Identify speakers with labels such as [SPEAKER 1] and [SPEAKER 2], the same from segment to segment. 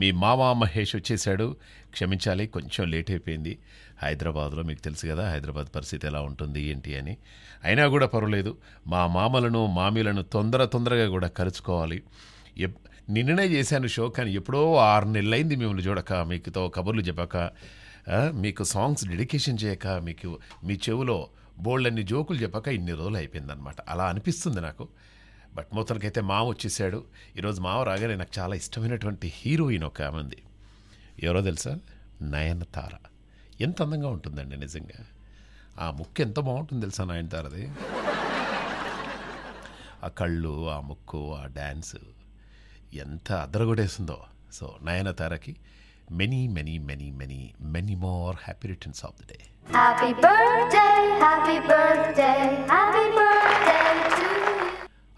[SPEAKER 1] మీ మామ మహేష్ వచ్చేసాడు క్షమించాలి కొంచెం లేట్ అయిపోయింది హైదరాబాద్లో మీకు తెలుసు కదా హైదరాబాద్ పరిస్థితి ఎలా ఉంటుంది ఏంటి అని అయినా కూడా పర్వాలేదు మా మామలను మామీలను తొందర తొందరగా కూడా కలుసుకోవాలి నిన్ననే చేశాను షో కానీ ఎప్పుడో ఆరు నెలలైంది మిమ్మల్ని చూడక మీకుతో కబుర్లు చెప్పక మీకు సాంగ్స్ డెడికేషన్ చేయక మీకు మీ చెవులో బోల్డ్ అన్ని జోకులు చెప్పక ఇన్ని రోజులు అయిపోయిందనమాట అలా అనిపిస్తుంది నాకు బట్ అయితే మామ వచ్చేసాడు ఈరోజు మామ రాగానే నాకు చాలా ఇష్టమైనటువంటి హీరోయిన్ ఒక ఆమె ఉంది ఎవరో తెలుసా నయనతార ఎంత అందంగా ఉంటుందండి నిజంగా ఆ ముక్కు ఎంత బాగుంటుంది తెలుసా నయనతారది ఆ కళ్ళు ఆ ముక్కు ఆ డ్యాన్స్ ఎంత అదరగొడేసిందో సో నయనతారకి many many many many many more happy returns of the day
[SPEAKER 2] happy birthday happy birthday happy birthday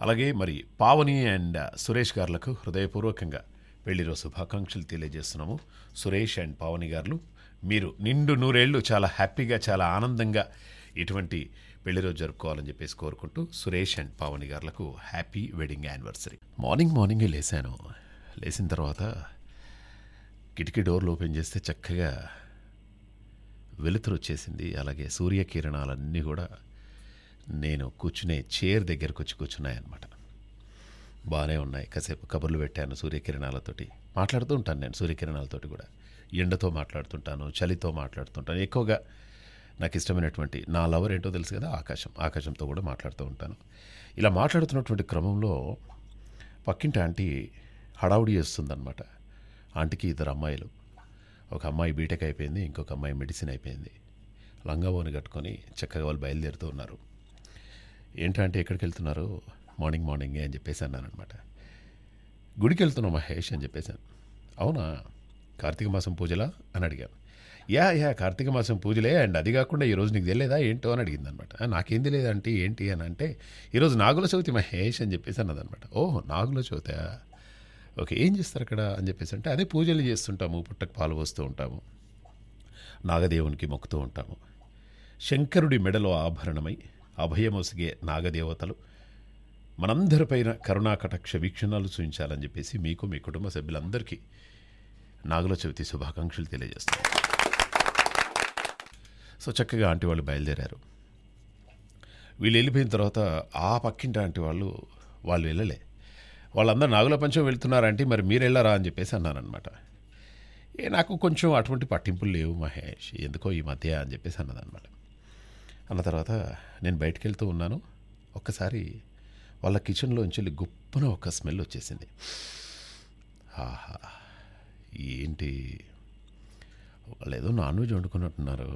[SPEAKER 1] అలాగే మరి పావని అండ్ సురేష్ గారులకు హృదయపూర్వకంగా పెళ్లిరో శుభాకాంక్షలు తెలియజేస్తున్నాము సురేష్ అండ్ పావని గారు మీరు నిండు నూరేళ్లు చాలా హ్యాపీగా చాలా ఆనందంగా ఇటువంటి పెళ్లిరోజు జరుపుకోవాలని చెప్పేసి కోరుకుంటూ సురేష్ అండ్ పావని గారులకు హ్యాపీ వెడ్డింగ్ యానివర్సరీ మార్నింగ్ మార్నింగే లేశాను లేచిన తర్వాత కిటికీ డోర్లు ఓపెన్ చేస్తే చక్కగా వెలుతురు వచ్చేసింది అలాగే సూర్యకిరణాలన్నీ కూడా నేను కూర్చునే చైర్ దగ్గరకు వచ్చి కూర్చున్నాయన్నమాట బాగానే ఉన్నాయి కాసేపు కబుర్లు పెట్టాను సూర్యకిరణాలతోటి మాట్లాడుతూ ఉంటాను నేను సూర్యకిరణాలతోటి కూడా ఎండతో మాట్లాడుతుంటాను చలితో మాట్లాడుతుంటాను ఎక్కువగా నాకు ఇష్టమైనటువంటి నా లవర్ ఏంటో తెలుసు కదా ఆకాశం ఆకాశంతో కూడా మాట్లాడుతూ ఉంటాను ఇలా మాట్లాడుతున్నటువంటి క్రమంలో పక్కింటి ఆంటీ హడావుడి చేస్తుందనమాట ఆంటీకి ఇద్దరు అమ్మాయిలు ఒక అమ్మాయి బీటెక్ అయిపోయింది ఇంకొక అమ్మాయి మెడిసిన్ అయిపోయింది లంగావోని కట్టుకొని చక్కగా వాళ్ళు బయలుదేరుతూ ఉన్నారు ఏంటంటే ఎక్కడికి వెళ్తున్నారు మార్నింగ్ మార్నింగే అని చెప్పేసి అన్నాను అనమాట గుడికి వెళ్తున్నాం మహేష్ అని చెప్పేశాను అవునా కార్తీక మాసం పూజలా అని అడిగాను యా యా కార్తీక మాసం పూజలే అండ్ అది కాకుండా ఈరోజు నీకు తెలియదా ఏంటో అని అడిగింది అనమాట నాకేం తెలియదంటే ఏంటి అని అంటే ఈరోజు నాగుల చవితి మహేష్ అని చెప్పేసి అన్నదనమాట ఓహో నాగుల చవితా ఓకే ఏం చేస్తారు అక్కడ అని చెప్పేసి అంటే అదే పూజలు చేస్తుంటాము పుట్టకు పాలు పోస్తూ ఉంటాము నాగదేవునికి మొక్కుతూ ఉంటాము శంకరుడి మెడలో ఆభరణమై అభయమోసిగే నాగదేవతలు మనందరిపైన కరుణాకటాక్ష వీక్షణాలు చూపించాలని చెప్పేసి మీకు మీ కుటుంబ సభ్యులందరికీ నాగుల చవితి శుభాకాంక్షలు తెలియజేస్తాను సో చక్కగా ఆంటీ వాళ్ళు బయలుదేరారు వీళ్ళు వెళ్ళిపోయిన తర్వాత ఆ పక్కింటి ఆంటీ వాళ్ళు వాళ్ళు వెళ్ళలే వాళ్ళందరూ నాగుల పంచం వెళ్తున్నారంటే మరి మీరు వెళ్ళారా అని చెప్పేసి అన్నారనమాట ఏ నాకు కొంచెం అటువంటి పట్టింపులు లేవు మహేష్ ఎందుకో ఈ మధ్య అని చెప్పేసి అన్నదనమాట అన్న తర్వాత నేను బయటికి వెళ్తూ ఉన్నాను ఒక్కసారి వాళ్ళ కిచెన్లోంచి గొప్పన ఒక స్మెల్ వచ్చేసింది ఆహా ఏంటి వాళ్ళు ఏదో నాన్ వెజ్ వండుకున్నట్టున్నారు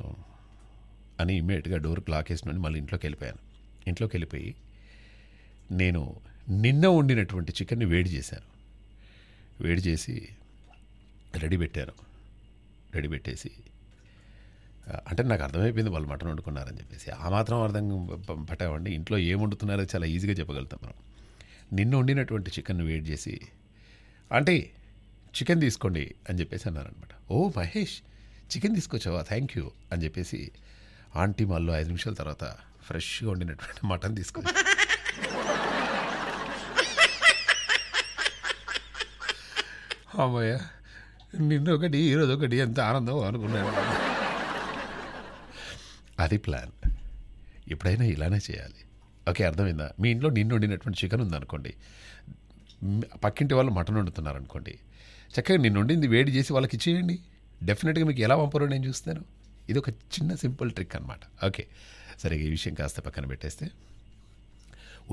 [SPEAKER 1] అని ఇమ్మీడియట్గా డోర్ క్లాక్ వేసిన మళ్ళీ ఇంట్లోకి వెళ్ళిపోయాను ఇంట్లోకి వెళ్ళిపోయి నేను నిన్న వండినటువంటి చికెన్ని వేడి చేశాను వేడి చేసి రెడీ పెట్టాను రెడీ పెట్టేసి అంటే నాకు అర్థమైపోయింది వాళ్ళు మటన్ వండుకున్నారని చెప్పేసి ఆ మాత్రం అర్థం పట్టామండి ఇంట్లో ఏం వండుతున్నారో చాలా ఈజీగా చెప్పగలుగుతాం మనం నిన్న వండినటువంటి చికెన్ వేడి చేసి అంటే చికెన్ తీసుకోండి అని చెప్పేసి అన్నారనమాట ఓ మహేష్ చికెన్ తీసుకొచ్చావా థ్యాంక్ యూ అని చెప్పేసి ఆంటీ మాల్లో ఐదు నిమిషాల తర్వాత ఫ్రెష్గా వండినటువంటి మటన్ తీసుకొచ్చి అమ్మయ్య నిన్న ఒకటి ఈరోజు ఒకటి ఎంత ఆనందం అనుకున్నాను అది ప్లాన్ ఎప్పుడైనా ఇలానే చేయాలి ఓకే అర్థమైందా మీ ఇంట్లో నిన్ను వండినటువంటి చికెన్ ఉందనుకోండి పక్కింటి వాళ్ళు మటన్ వండుతున్నారు అనుకోండి చక్కగా నిన్ను వండింది వేడి చేసి వాళ్ళకి ఇచ్చేయండి డెఫినెట్గా మీకు ఎలా పంపరు నేను చూస్తాను ఇది ఒక చిన్న సింపుల్ ట్రిక్ అనమాట ఓకే సరే ఈ విషయం కాస్త పక్కన పెట్టేస్తే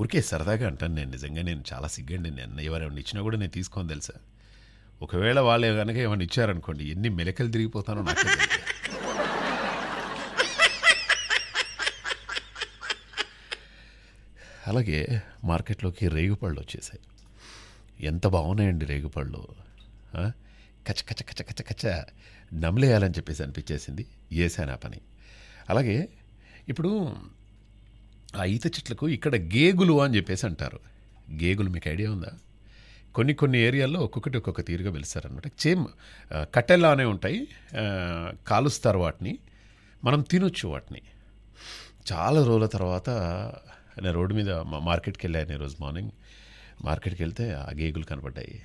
[SPEAKER 1] ఊరికే సరదాగా అంటాను నేను నిజంగా నేను చాలా సిగ్గండి నేను ఎవరేమన్నా ఇచ్చినా కూడా నేను తీసుకోని తెలుసా ఒకవేళ వాళ్ళు కనుక ఏమైనా ఇచ్చారనుకోండి ఎన్ని మెలకలు తిరిగిపోతానో నాకు అలాగే మార్కెట్లోకి రేగుపళ్ళు వచ్చేసాయి ఎంత బాగున్నాయండి రేగుపళ్ళు కచ్చ కచ్చ కచ్చ కచ్చ కచ్చ నమ్లేయాలని చెప్పేసి అనిపించేసింది వేసాను ఆ పని అలాగే ఇప్పుడు ఆ ఈత చెట్లకు ఇక్కడ గేగులు అని చెప్పేసి అంటారు గేగులు మీకు ఐడియా ఉందా కొన్ని కొన్ని ఏరియాల్లో ఒక్కొక్కటి ఒక్కొక్క తీరుగా వెలుస్తారనమాట చేమ్ కట్టెల్లానే ఉంటాయి కాలుస్తారు వాటిని మనం తినొచ్చు వాటిని చాలా రోజుల తర్వాత నేను రోడ్డు మీద మార్కెట్కి వెళ్ళాను ఈరోజు మార్నింగ్ మార్కెట్కి వెళ్తే ఆ గేగులు కనపడ్డాయి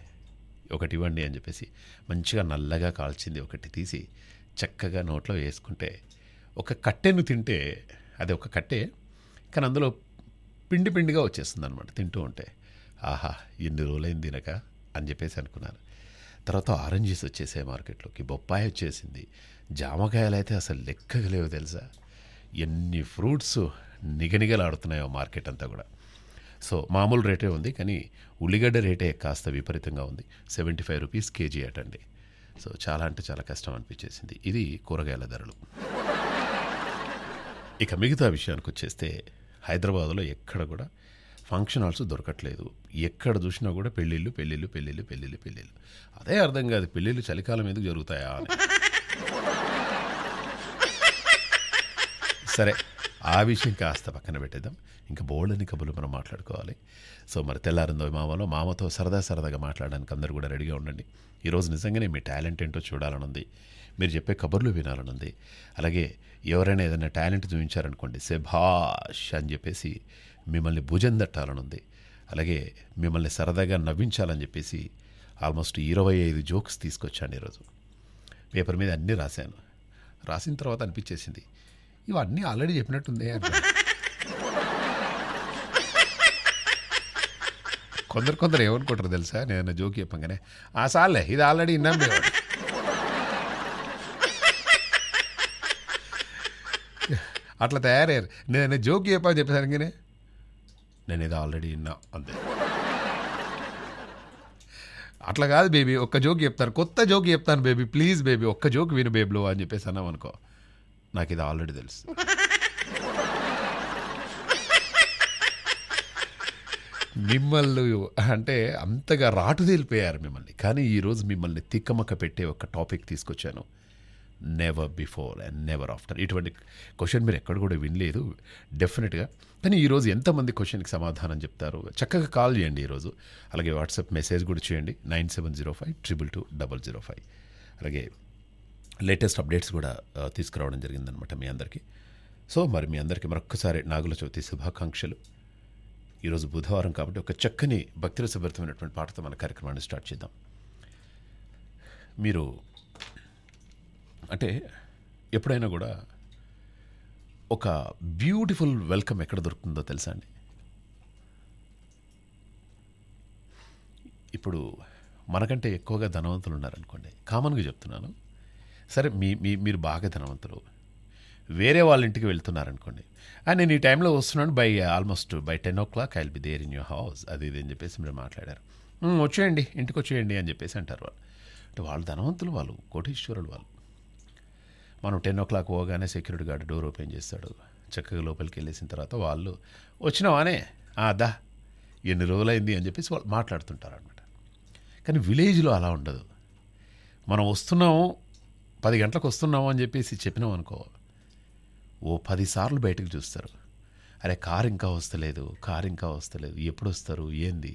[SPEAKER 1] ఒకటి ఇవ్వండి అని చెప్పేసి మంచిగా నల్లగా కాల్చింది ఒకటి తీసి చక్కగా నోట్లో వేసుకుంటే ఒక కట్టెను తింటే అది ఒక కట్టే కానీ అందులో పిండి పిండిగా వచ్చేస్తుంది అనమాట తింటూ ఉంటే ఆహా ఎన్ని రోజులైంది తినక అని చెప్పేసి అనుకున్నాను తర్వాత ఆరెంజెస్ వచ్చేసాయి మార్కెట్లోకి బొప్పాయి వచ్చేసింది జామకాయలు అయితే అసలు లెక్కగలేవు తెలుసా ఎన్ని ఫ్రూట్స్ నిగనిగలాడుతున్నాయి మార్కెట్ అంతా కూడా సో మామూలు రేటే ఉంది కానీ ఉల్లిగడ్డ రేటే కాస్త విపరీతంగా ఉంది సెవెంటీ ఫైవ్ రూపీస్ కేజీ అటండి సో చాలా అంటే చాలా కష్టం అనిపించేసింది ఇది కూరగాయల ధరలు ఇక మిగతా విషయానికి వచ్చేస్తే హైదరాబాద్లో ఎక్కడ కూడా ఫంక్షన్ హాల్స్ దొరకట్లేదు ఎక్కడ చూసినా కూడా పెళ్ళిళ్ళు పెళ్ళిళ్ళు పెళ్ళిళ్ళు పెళ్ళిళ్ళు పెళ్ళిళ్ళు అదే అర్థం కాదు పెళ్ళిళ్ళు చలికాలం ఎందుకు జరుగుతాయా అని సరే ఆ విషయం కాస్త పక్కన పెట్టేద్దాం ఇంకా బోల్డని కబులు మనం మాట్లాడుకోవాలి సో మరి తెల్లారిందో మామలో మామతో సరదా సరదాగా మాట్లాడడానికి అందరూ కూడా రెడీగా ఉండండి ఈరోజు నిజంగానే మీ టాలెంట్ ఏంటో చూడాలనుంది మీరు చెప్పే కబుర్లు వినాలనుంది అలాగే ఎవరైనా ఏదైనా టాలెంట్ చూపించారనుకోండి సెభాష్ అని చెప్పేసి మిమ్మల్ని భుజం ఉంది అలాగే మిమ్మల్ని సరదాగా నవ్వించాలని చెప్పేసి ఆల్మోస్ట్ ఇరవై ఐదు జోక్స్ తీసుకొచ్చాను ఈరోజు పేపర్ మీద అన్నీ రాశాను రాసిన తర్వాత అనిపించేసింది ఇవన్నీ ఆల్్రెడీ చెప్పినట్టు ఉంది కందర్ కందర్ ఏమంట్రో తెలుసా నేను జోకి యాపంగనే ఆ సాలే ఇది ఆల్్రెడీ ఇన్నామే అట్లా తయారయ్య నేను జోకి యాపని చెప్పేసరికినే నేను ఇది ఆల్్రెడీ ఇన్నా అంతే అట్లా కాదు బేబీ ఒక్క జోక్ చెప్తారు కొత్త జోక్ చెప్తారు బేబీ ప్లీజ్ బేబీ ఒక్క జోక్ విను బేబ్ లో వది پیسہ న వన్ కో నాకు ఇది ఆల్రెడీ తెలుసు మిమ్మల్ని అంటే అంతగా రాటు తేలిపోయారు మిమ్మల్ని కానీ ఈరోజు మిమ్మల్ని తిక్కమక్క పెట్టే ఒక టాపిక్ తీసుకొచ్చాను never before and never after ఇటువంటి క్వశ్చన్ మీరు ఎక్కడ కూడా వినలేదు డెఫినెట్గా కానీ ఈరోజు ఎంతమంది క్వశ్చన్కి సమాధానం చెప్తారు చక్కగా కాల్ చేయండి ఈరోజు అలాగే వాట్సాప్ మెసేజ్ కూడా చేయండి nine seven zero five triple two double zero five అలాగే లేటెస్ట్ అప్డేట్స్ కూడా తీసుకురావడం జరిగిందనమాట మీ అందరికీ సో మరి మీ అందరికీ మరొక్కసారి నాగుల చవితి శుభాకాంక్షలు ఈరోజు బుధవారం కాబట్టి ఒక చక్కని భక్తుల రసభరితమైనటువంటి పాటతో మన కార్యక్రమాన్ని స్టార్ట్ చేద్దాం మీరు అంటే ఎప్పుడైనా కూడా ఒక బ్యూటిఫుల్ వెల్కమ్ ఎక్కడ దొరుకుతుందో తెలుసా అండి ఇప్పుడు మనకంటే ఎక్కువగా ధనవంతులు ఉన్నారనుకోండి కామన్గా చెప్తున్నాను సరే మీ మీ మీరు బాగా ధనవంతులు వేరే వాళ్ళ ఇంటికి వెళ్తున్నారనుకోండి అండ్ నేను ఈ టైంలో వస్తున్నాను by almost by ten o'clock I'll be there in your house అది ఇది అని చెప్పేసి మీరు మాట్లాడారు వచ్చేయండి ఇంటికి వచ్చేయండి అని చెప్పేసి అంటారు వాళ్ళు అంటే వాళ్ళు ధనవంతులు వాళ్ళు కోటీశ్వరులు వాళ్ళు మనం టెన్ ఓ క్లాక్ పోగానే సెక్యూరిటీ గార్డ్ డోర్ ఓపెన్ చేస్తాడు చక్కగా లోపలికి వెళ్ళేసిన తర్వాత వాళ్ళు వచ్చినావానే దా ఎన్ని రోజులైంది అని చెప్పేసి వాళ్ళు మాట్లాడుతుంటారు అనమాట కానీ విలేజ్లో అలా ఉండదు మనం వస్తున్నాము పది గంటలకు వస్తున్నావు అని చెప్పేసి చెప్పినాం అనుకో ఓ పదిసార్లు బయటకు చూస్తారు అరే కారు ఇంకా వస్తలేదు కారు ఇంకా వస్తలేదు ఎప్పుడు వస్తారు ఏంది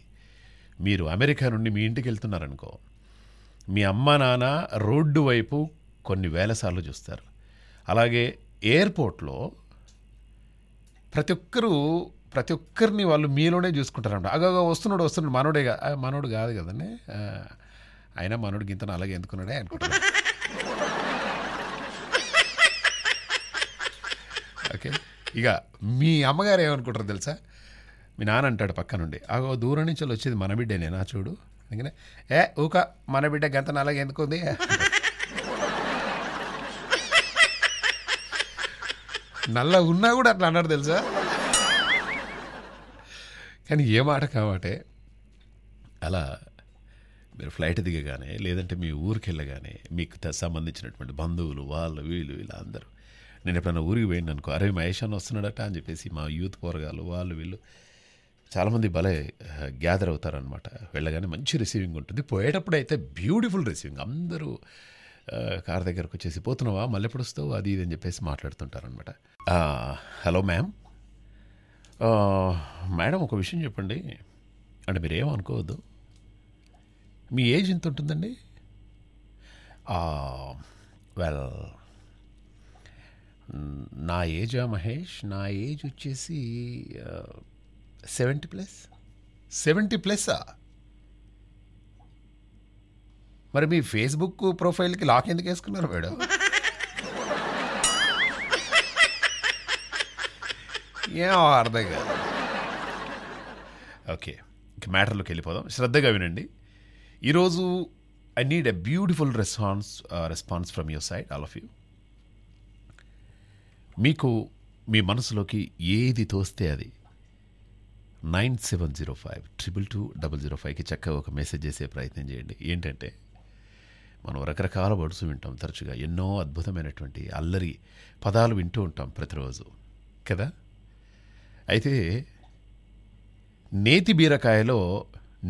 [SPEAKER 1] మీరు అమెరికా నుండి మీ ఇంటికి వెళ్తున్నారనుకో మీ అమ్మ నాన్న రోడ్డు వైపు కొన్ని వేల సార్లు చూస్తారు అలాగే ఎయిర్పోర్ట్లో ప్రతి ఒక్కరూ ప్రతి ఒక్కరిని వాళ్ళు మీలోనే చూసుకుంటారంట అగో వస్తున్నాడు వస్తున్నాడు మనోడే మనోడు కాదు కదండి అయినా మనోడికి ఇంత అలాగే ఎందుకున్నాడే అనుకుంటున్నాడు ఓకే ఇక మీ అమ్మగారు ఏమనుకుంటారు తెలుసా మీ నాన్న అంటాడు పక్క నుండి అగో దూరం నుంచి వచ్చేది మన నా చూడు అందుకనే ఏ ఊక మన బిడ్డ గంత ఎందుకు ఉంది నల్ల ఉన్నా కూడా అట్లా అన్నారు తెలుసా కానీ ఏ మాట కాబట్టే అలా మీరు ఫ్లైట్ దిగగానే లేదంటే మీ ఊరికి వెళ్ళగానే మీకు సంబంధించినటువంటి బంధువులు వాళ్ళు వీళ్ళు వీళ్ళందరూ నేను ఎప్పుడైనా ఊరికి పోయింది అనుకో అరే మహేష్ అని వస్తున్నాడట అని చెప్పేసి మా యూత్ పోరగాలు వాళ్ళు వీళ్ళు చాలామంది భలే గ్యాదర్ అవుతారనమాట వెళ్ళగానే మంచి రిసీవింగ్ ఉంటుంది పోయేటప్పుడు అయితే బ్యూటిఫుల్ రిసీవింగ్ అందరూ కార్ దగ్గరకు వచ్చేసి పోతున్నావా మళ్ళీ ఎప్పుడు వస్తావు అది ఇది అని చెప్పేసి మాట్లాడుతుంటారనమాట హలో మ్యామ్ మేడం ఒక విషయం చెప్పండి అంటే మీరేం అనుకోవద్దు మీ ఏజ్ ఎంత ఉంటుందండి వెల్ నా ఏజా మహేష్ నా ఏజ్ వచ్చేసి సెవెంటీ ప్లస్ సెవెంటీ ప్లస్సా మరి మీ ఫేస్బుక్ ప్రొఫైల్కి లాక్ ఎందుకు వేసుకున్నారు మేడం ఏమో అర్థం కాదు ఓకే ఇక మ్యాటర్లోకి వెళ్ళిపోదాం శ్రద్ధగా వినండి ఈరోజు I need a beautiful response response from your side all of you మీకు మీ మనసులోకి ఏది తోస్తే అది nine seven zero five triple two double zero ఫైవ్కి చక్కగా ఒక మెసేజ్ చేసే ప్రయత్నం చేయండి ఏంటంటే మనం రకరకాల వర్డ్స్ వింటాం తరచుగా ఎన్నో అద్భుతమైనటువంటి అల్లరి పదాలు వింటూ ఉంటాం ప్రతిరోజు కదా అయితే నేతి బీరకాయలో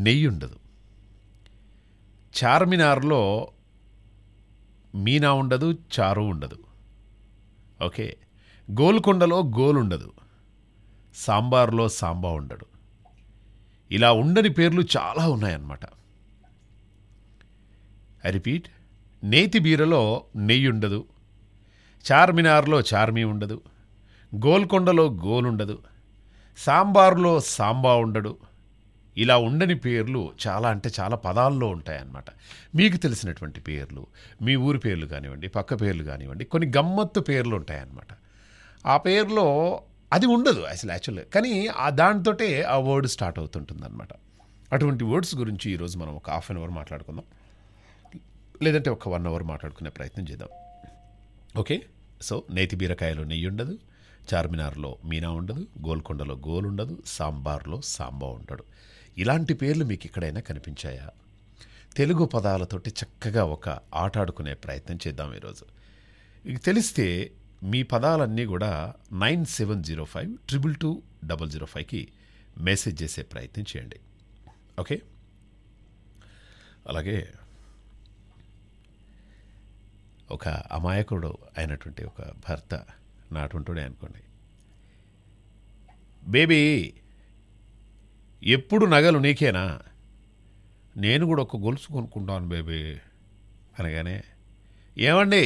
[SPEAKER 1] నెయ్యి ఉండదు చార్మినార్లో మీనా ఉండదు చారు ఉండదు ఓకే గోల్కొండలో గోలుండదు సాంబార్లో సాంబా ఉండడు ఇలా ఉండని పేర్లు చాలా ఉన్నాయన్నమాట ఐ రిపీట్ నేతి బీరలో నెయ్యి ఉండదు చార్మినార్లో చార్మి ఉండదు గోల్కొండలో గోలుండదు సాంబార్లో సాంబా ఉండడు ఇలా ఉండని పేర్లు చాలా అంటే చాలా పదాల్లో ఉంటాయన్నమాట మీకు తెలిసినటువంటి పేర్లు మీ ఊరి పేర్లు కానివ్వండి పక్క పేర్లు కానివ్వండి కొన్ని గమ్మత్తు పేర్లు ఉంటాయన్నమాట ఆ పేరులో అది ఉండదు అసలు యాక్చువల్ కానీ ఆ దాంతో ఆ వర్డ్ స్టార్ట్ అవుతుంటుంది అనమాట అటువంటి వర్డ్స్ గురించి ఈరోజు మనం ఒక హాఫ్ అన్ అవర్ మాట్లాడుకుందాం లేదంటే ఒక వన్ అవర్ మాట్లాడుకునే ప్రయత్నం చేద్దాం ఓకే సో నేతి బీరకాయలో నెయ్యి ఉండదు చార్మినార్లో మీనా ఉండదు గోల్కొండలో గోల్ ఉండదు సాంబార్లో సాంబా ఉంటాడు ఇలాంటి పేర్లు మీకు ఎక్కడైనా కనిపించాయా తెలుగు పదాలతోటి చక్కగా ఒక ఆట ఆడుకునే ప్రయత్నం చేద్దాం ఈరోజు తెలిస్తే మీ పదాలన్నీ కూడా nine seven zero five triple two double zero ఫైవ్కి మెసేజ్ చేసే ప్రయత్నం చేయండి ఓకే అలాగే ఒక అమాయకుడు అయినటువంటి ఒక భర్త నాటుంటుడే అనుకోండి బేబీ ఎప్పుడు నగలు నీకేనా నేను కూడా ఒక గొలుసు కొనుక్కుంటాను బేబీ అనగానే ఏమండి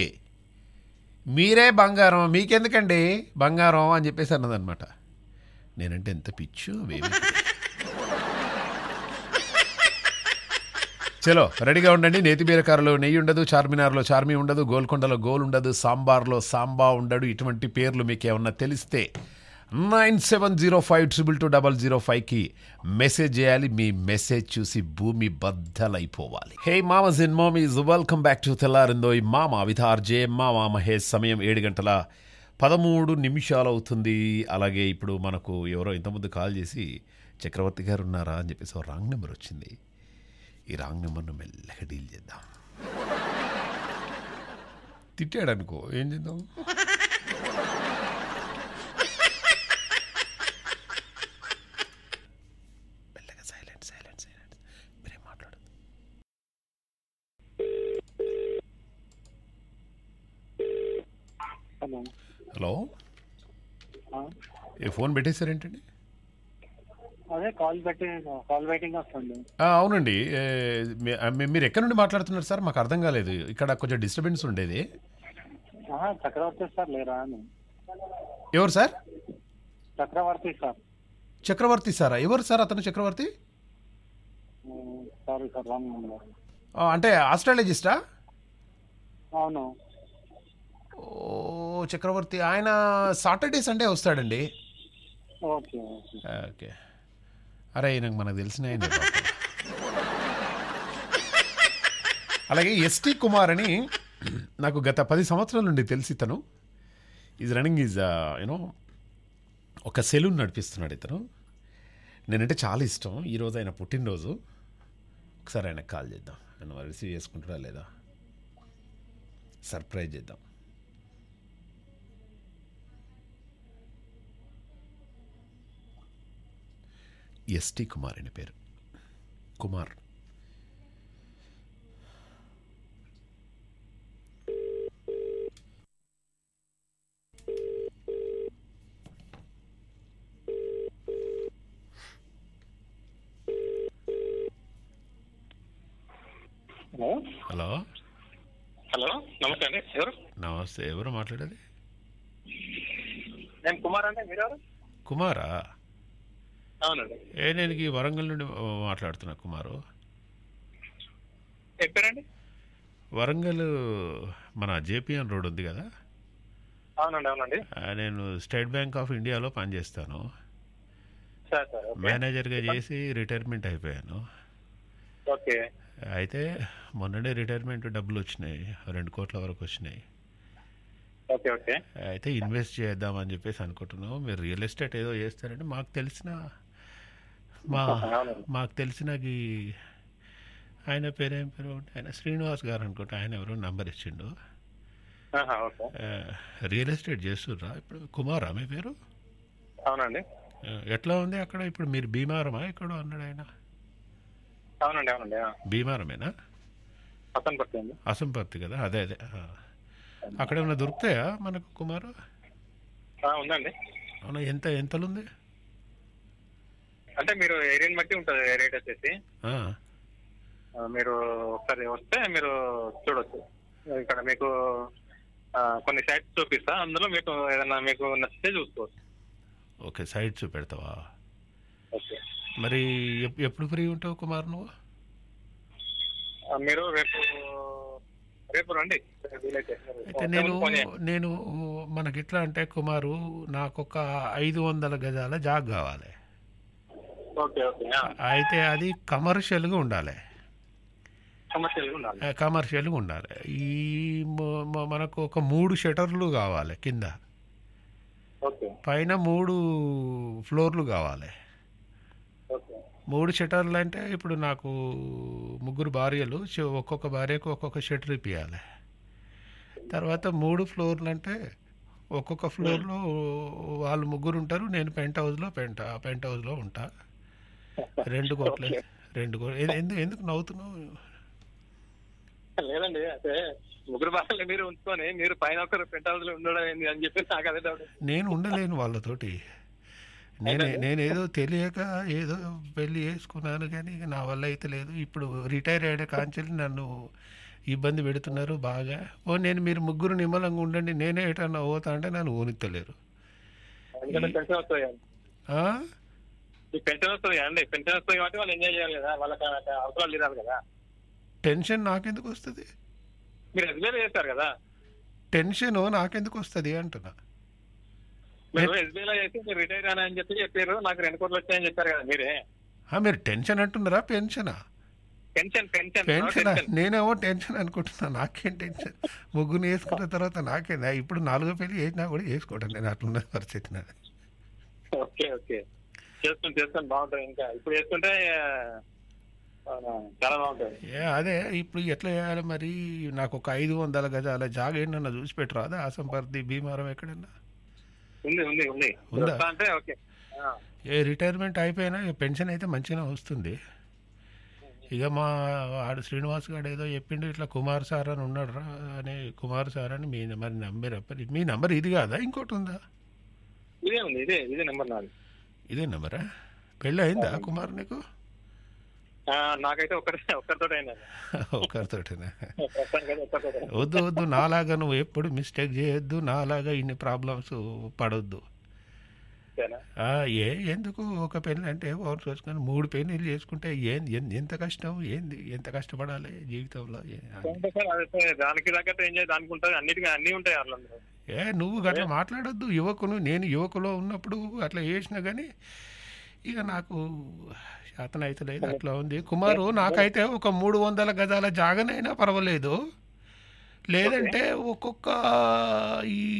[SPEAKER 1] మీరే బంగారం మీకెందుకండి బంగారం అని చెప్పేసి అన్నదనమాట నేనంటే ఎంత పిచ్చు చలో రెడీగా ఉండండి నేతి బీరకారలో నెయ్యి ఉండదు చార్మినార్లో చార్మి ఉండదు గోల్కొండలో గోల్ ఉండదు సాంబార్లో సాంబా ఉండడు ఇటువంటి పేర్లు మీకేమన్నా తెలిస్తే nine seven zero five triple two double zero ఫైవ్కి మెసేజ్ చేయాలి మీ మెసేజ్ చూసి భూమి బద్దలైపోవాలి హే మామస్ ఇన్ మామీస్ వెల్కమ్ బ్యాక్ టు తెల్లారిందో ఈ మామ విధార్జే మామ మహేష్ సమయం ఏడు గంటల పదమూడు నిమిషాలు అవుతుంది అలాగే ఇప్పుడు మనకు ఎవరో ఇంతకుముందు కాల్ చేసి చక్రవర్తి గారు ఉన్నారా అని చెప్పేసి రాంగ్ నెంబర్ వచ్చింది ఈ రాంగ్ నెంబర్ను మెల్లగా డీల్ చేద్దాం తిట్టాడు అనుకో ఏం చేద్దాం హలో హలో ఏ ఫోన్ పెట్టేశారేంటండి
[SPEAKER 3] అదే కాల్ పెట్టే కాల్ వెయిటింగ్ వస్తుంది
[SPEAKER 1] అవునండి మీరు ఎక్కడ నుండి మాట్లాడుతున్నారు సార్ మాకు అర్థం కాలేదు ఇక్కడ కొంచెం డిస్టర్బెన్స్ ఉండేది
[SPEAKER 3] చక్రవర్తి సార్ లేరా
[SPEAKER 1] ఎవరు సార్
[SPEAKER 4] చక్రవర్తి సార్
[SPEAKER 1] చక్రవర్తి సారా ఎవరు సార్ అతను చక్రవర్తి సారీ సార్ అంటే ఆస్ట్రాలజిస్టా అవును ఓ చక్రవర్తి ఆయన సాటర్డే సండే వస్తాడండి ఓకే అరే ఆయనకు మనకు తెలిసిన ఆయన అలాగే ఎస్టీ కుమార్ అని నాకు గత పది సంవత్సరాల నుండి తెలిసి ఇతను ఈజ్ రన్నింగ్ ఈజ్ యూనో ఒక సెలూన్ నడిపిస్తున్నాడు ఇతను నేనంటే చాలా ఇష్టం ఈరోజు ఆయన పుట్టినరోజు ఒకసారి ఆయనకు కాల్ చేద్దాం ఆయన రిసీవ్ చేసుకుంటాడా లేదా సర్ప్రైజ్ చేద్దాం ఎస్టీ కుమార్ అనే పేరు కుమార్
[SPEAKER 2] హలో
[SPEAKER 3] హలో నమస్తే అండి ఎవరు
[SPEAKER 1] నమస్తే ఎవరు మాట్లాడేది
[SPEAKER 3] నేను కుమార్ అండి మీరు కుమారా అవునండి
[SPEAKER 1] వరంగల్ నుండి మాట్లాడుతున్నా కుమారు చెప్పారండి వరంగల్ మన జేపీఎన్ రోడ్ ఉంది కదా అవునండి అవునండి నేను స్టేట్ బ్యాంక్ ఆఫ్ ఇండియాలో పనిచేస్తాను మేనేజర్గా చేసి రిటైర్మెంట్ అయిపోయాను ఓకే అయితే మొన్ననే రిటైర్మెంట్ డబ్బులు వచ్చినాయి రెండు కోట్ల వరకు వచ్చినాయి అయితే ఇన్వెస్ట్ చేద్దామని చెప్పేసి అనుకుంటున్నాం మీరు రియల్ ఎస్టేట్ ఏదో చేస్తారంటే మాకు తెలిసిన మా మాకు తెలిసిన ఈ ఆయన పేరేం పేరు ఆయన శ్రీనివాస్ గారు అనుకుంటా ఆయన ఎవరో నంబర్ ఇచ్చిండు రియల్ ఎస్టేట్ చేస్తుర్రా ఇప్పుడు కుమారా మీ పేరు అవునండి ఎట్లా ఉంది అక్కడ ఇప్పుడు మీరు భీమారమా ఎక్కడో అన్నాడు ఆయన అవునండి అవునండి భీమారమేనా అసంపర్తి కదా అదే అదే అక్కడ ఏమైనా దొరుకుతాయా మనకు కుమారు ఉందండి అవునా ఎంత ఎంతలుంది
[SPEAKER 3] అంటే మీరు ఏరియాని బట్టి ఉంటుంది రేట్ వచ్చేసి మీరు ఒకసారి వస్తే మీరు చూడొచ్చు ఇక్కడ మీకు కొన్ని సైట్స్ చూపిస్తా అందులో మీకు ఏదైనా మీకు నచ్చితే చూసుకోవచ్చు
[SPEAKER 1] ఓకే సైట్ చూపెడతావా ఓకే మరి ఎప్పుడు ఫ్రీ ఉంటావు కుమార్ నువ్వు
[SPEAKER 3] మీరు రేపు రేపు రండి అయితే నేను
[SPEAKER 1] నేను మనకి ఎట్లా అంటే కుమారు నాకు ఒక ఐదు వందల గజాల జాగ్ కావాలి అయితే అది కమర్షియల్గా ఉండాలి కమర్షియల్గా ఉండాలి ఈ మనకు ఒక మూడు షటర్లు కావాలి కింద పైన మూడు ఫ్లోర్లు కావాలి మూడు షటర్లు అంటే ఇప్పుడు నాకు ముగ్గురు భార్యలు ఒక్కొక్క భార్యకు ఒక్కొక్క షటర్ ఇప్పించాలి తర్వాత మూడు ఫ్లోర్లు అంటే ఒక్కొక్క ఫ్లోర్లో వాళ్ళు ముగ్గురు ఉంటారు నేను పెంట్ హౌస్లో పెంట్ పెంట్ హౌస్లో ఉంటాను రెండు కోట్ల రెండు కోట్లు ఎందుకు ఎందుకు నవ్వుతున్నావు
[SPEAKER 3] లేదండి అదే ముగ్గురు భాషలు మీరు ఉంచుకొని మీరు పైన ఒకరు పెట్టాల్సి ఉండడం అని చెప్పి నాకు అదే డౌట్
[SPEAKER 1] నేను ఉండలేను వాళ్ళతోటి నేను నేనేదో తెలియక ఏదో పెళ్లి చేసుకున్నాను కానీ నా వల్ల అయితే లేదు ఇప్పుడు రిటైర్ అయ్యే కాంచెల్లి నన్ను ఇబ్బంది పెడుతున్నారు బాగా ఓ నేను మీరు ముగ్గురు నిమ్మలంగా ఉండండి నేనే ఎటన్నా పోతా అంటే నన్ను ఊనిత్తలేరు
[SPEAKER 3] పెన్షన్ వస్తుంది అండి పెన్షన్ వస్తుంది కాబట్టి వాళ్ళు ఎంజాయ్ చేయాలి కదా వాళ్ళకి అవసరాలు తీరాలి కదా
[SPEAKER 1] టెన్షన్ నాకెందుకు వస్తుంది
[SPEAKER 3] మీరు ఎస్బీఐ చేస్తారు కదా
[SPEAKER 1] టెన్షన్ నాకెందుకు వస్తుంది అంటున్నా
[SPEAKER 3] మీరు ఎస్బీఐలో చేసి మీరు రిటైర్ అని చెప్పి చెప్పారు నాకు రెండు కోట్లు వచ్చాయని చెప్పారు కదా మీరే
[SPEAKER 1] మీరు టెన్షన్ అంటున్నారా పెన్షనా
[SPEAKER 3] పెన్షన్ పెన్షన్ పెన్షన్
[SPEAKER 1] నేనేమో టెన్షన్ అనుకుంటున్నా నాకేం టెన్షన్ ముగ్గురు వేసుకున్న తర్వాత నాకేనా ఇప్పుడు నాలుగో పెళ్లి వేసినా కూడా చేసుకోవడం నేను అట్లున్న పరిస్థితి నాది ఓకే
[SPEAKER 3] ఓకే బాగుంటుంది చాలా బాగుంటుంది అదే
[SPEAKER 1] ఇప్పుడు ఎట్లా చేయాలి మరి నాకు ఒక ఐదు వందల గజాల జాగ ఏంటన్నా చూసి పెట్టరాదా ఆసంపర్ది భీమారం ఎక్కడన్నా
[SPEAKER 3] ఉంది ఉంది ఉంది అంటే ఓకే
[SPEAKER 1] ఏ రిటైర్మెంట్ అయిపోయినా పెన్షన్ అయితే మంచిగా వస్తుంది ఇక మా ఆడు శ్రీనివాస్ గారు ఏదో చెప్పిండు ఇట్లా కుమార్ సార్ అని ఉన్నాడు రా అని కుమార్ సార్ అని మీ నెంబర్ నెంబర్ మీ నెంబర్ ఇది కాదా ఇంకోటి ఉందా
[SPEAKER 3] ఇదే ఉంది ఇదే ఇదే నెంబర్ నాది
[SPEAKER 1] ఇదే నెంబరా పెళ్ళి అయిందా కుమార్ నీకు
[SPEAKER 3] నాకైతే
[SPEAKER 1] వద్దు వద్దు నాలాగా నువ్వు ఎప్పుడు మిస్టేక్ చేయొద్దు నాలాగా ఇన్ని ప్రాబ్లమ్స్ పడొద్దు ఏ ఎందుకు ఒక పెళ్ళి అంటే ఒకటి చూసుకొని మూడు పెళ్లి చేసుకుంటే ఎంత కష్టం ఏంది ఎంత కష్టపడాలి జీవితంలో
[SPEAKER 3] దానికి తగ్గట్టు ఏం దానికి ఉంటుంది అన్నిటికీ అన్ని ఉంటాయి అట్లా
[SPEAKER 1] ఏ నువ్వు అట్లా మాట్లాడొద్దు యువకును నేను యువకులో ఉన్నప్పుడు అట్లా చేసినా కానీ ఇక నాకు శాతం అయితే లేదు అట్లా ఉంది కుమారు నాకైతే ఒక మూడు వందల గజాల జాగనైనా పర్వాలేదు లేదంటే ఒక్కొక్క ఈ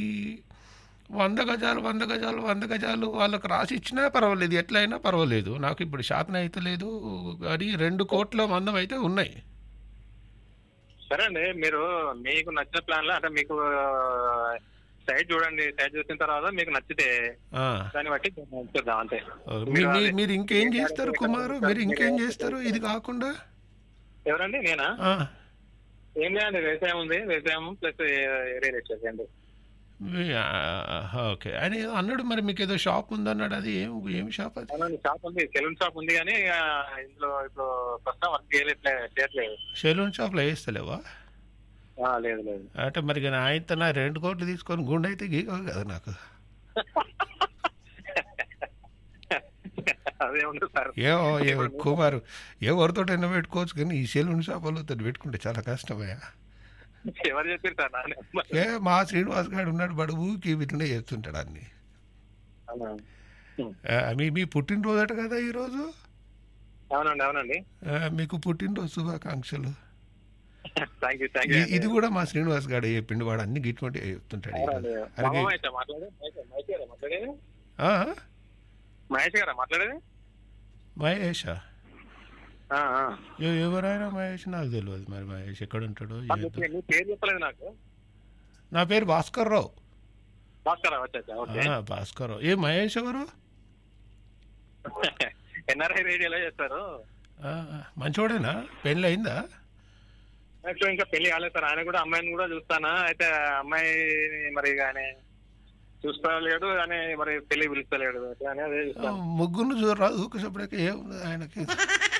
[SPEAKER 1] వంద గజాలు వంద గజాలు వంద గజాలు వాళ్ళకి రాసి ఇచ్చినా పర్వాలేదు ఎట్లయినా పర్వాలేదు నాకు ఇప్పుడు శాతన అయితే లేదు అది రెండు కోట్ల మందం అయితే ఉన్నాయి
[SPEAKER 3] సరే అండి మీరు మీకు నచ్చిన ప్లాన్ లో అంటే మీకు సైట్ చూడండి సైట్ చూసిన తర్వాత మీకు నచ్చితే దాన్ని బట్టి అంతే
[SPEAKER 1] మీరు ఇంకేం చేస్తారు కుమారు మీరు ఇంకేం చేస్తారు ఇది కాకుండా
[SPEAKER 3] ఎవరండి నేనా ఏం లేదండి వ్యవసాయం ఉంది వ్యవసాయం ప్లస్ ఏరియా చేసేయండి అండి
[SPEAKER 1] ఓకే అని uh, uh, అన్నాడు మరి మీకు ఏదో షాప్ ఉందన్నాడు అది ఏం ఏం షాప్
[SPEAKER 3] అది షాప్ ఉంది సెలూన్ షాప్ ఉంది కానీ ఇందులో ఇప్పుడు ప్రస్తుతం వర్క్ చేయట్లేదు
[SPEAKER 1] సెలూన్ షాప్ లో వేస్తలేవా లేదు లేదు అంటే మరి కానీ ఆయనతో నా రెండు కోట్లు తీసుకొని గుండె అయితే గీక కదా నాకు
[SPEAKER 3] ఏమో ఏ కుమారు
[SPEAKER 1] ఎవరితో పెట్టుకోవచ్చు కానీ ఈ సెలూన్ షాప్ వాళ్ళతో పెట్టుకుంటే చాలా కష్టమయ్యా ఏ మా శ్రీనివాస్ గారు ఉన్నాడు బడుగు వీటినే చేస్తుంటాడు అన్ని మీ మీ పుట్టినరోజు అట కదా ఈరోజు
[SPEAKER 3] అవునండి అవునండి
[SPEAKER 1] మీకు పుట్టినరోజు శుభాకాంక్షలు ఇది కూడా మా శ్రీనివాస్ గారు చెప్పిండు వాడు అన్ని ఇటువంటి చెప్తుంటాడు
[SPEAKER 3] మహేష్ గారా మాట్లాడేది
[SPEAKER 1] మహేషా ఎవరైనా మహేష్ నాకు తెలియదు మరి మహేష్ ఎక్కడ ఉంటాడు నాకు నా పేరు భాస్కర్ రావు భాస్కర్ రావు ఏ మహేష్ ఎవరు
[SPEAKER 3] ఎన్ఆర్ఐ రేడియోలో చేస్తారు
[SPEAKER 1] మంచోడేనా పెళ్ళి అయిందా
[SPEAKER 3] ఇంకా పెళ్లి కాలేదు సార్ ఆయన కూడా అమ్మాయిని కూడా చూస్తానా అయితే అమ్మాయి మరి కానీ చూస్తలేడు అని మరి పెళ్లి పిలుస్తలేడు అదే
[SPEAKER 1] ముగ్గురు చూడరాదు కూర్చోపడికి ఏముంది ఆయనకి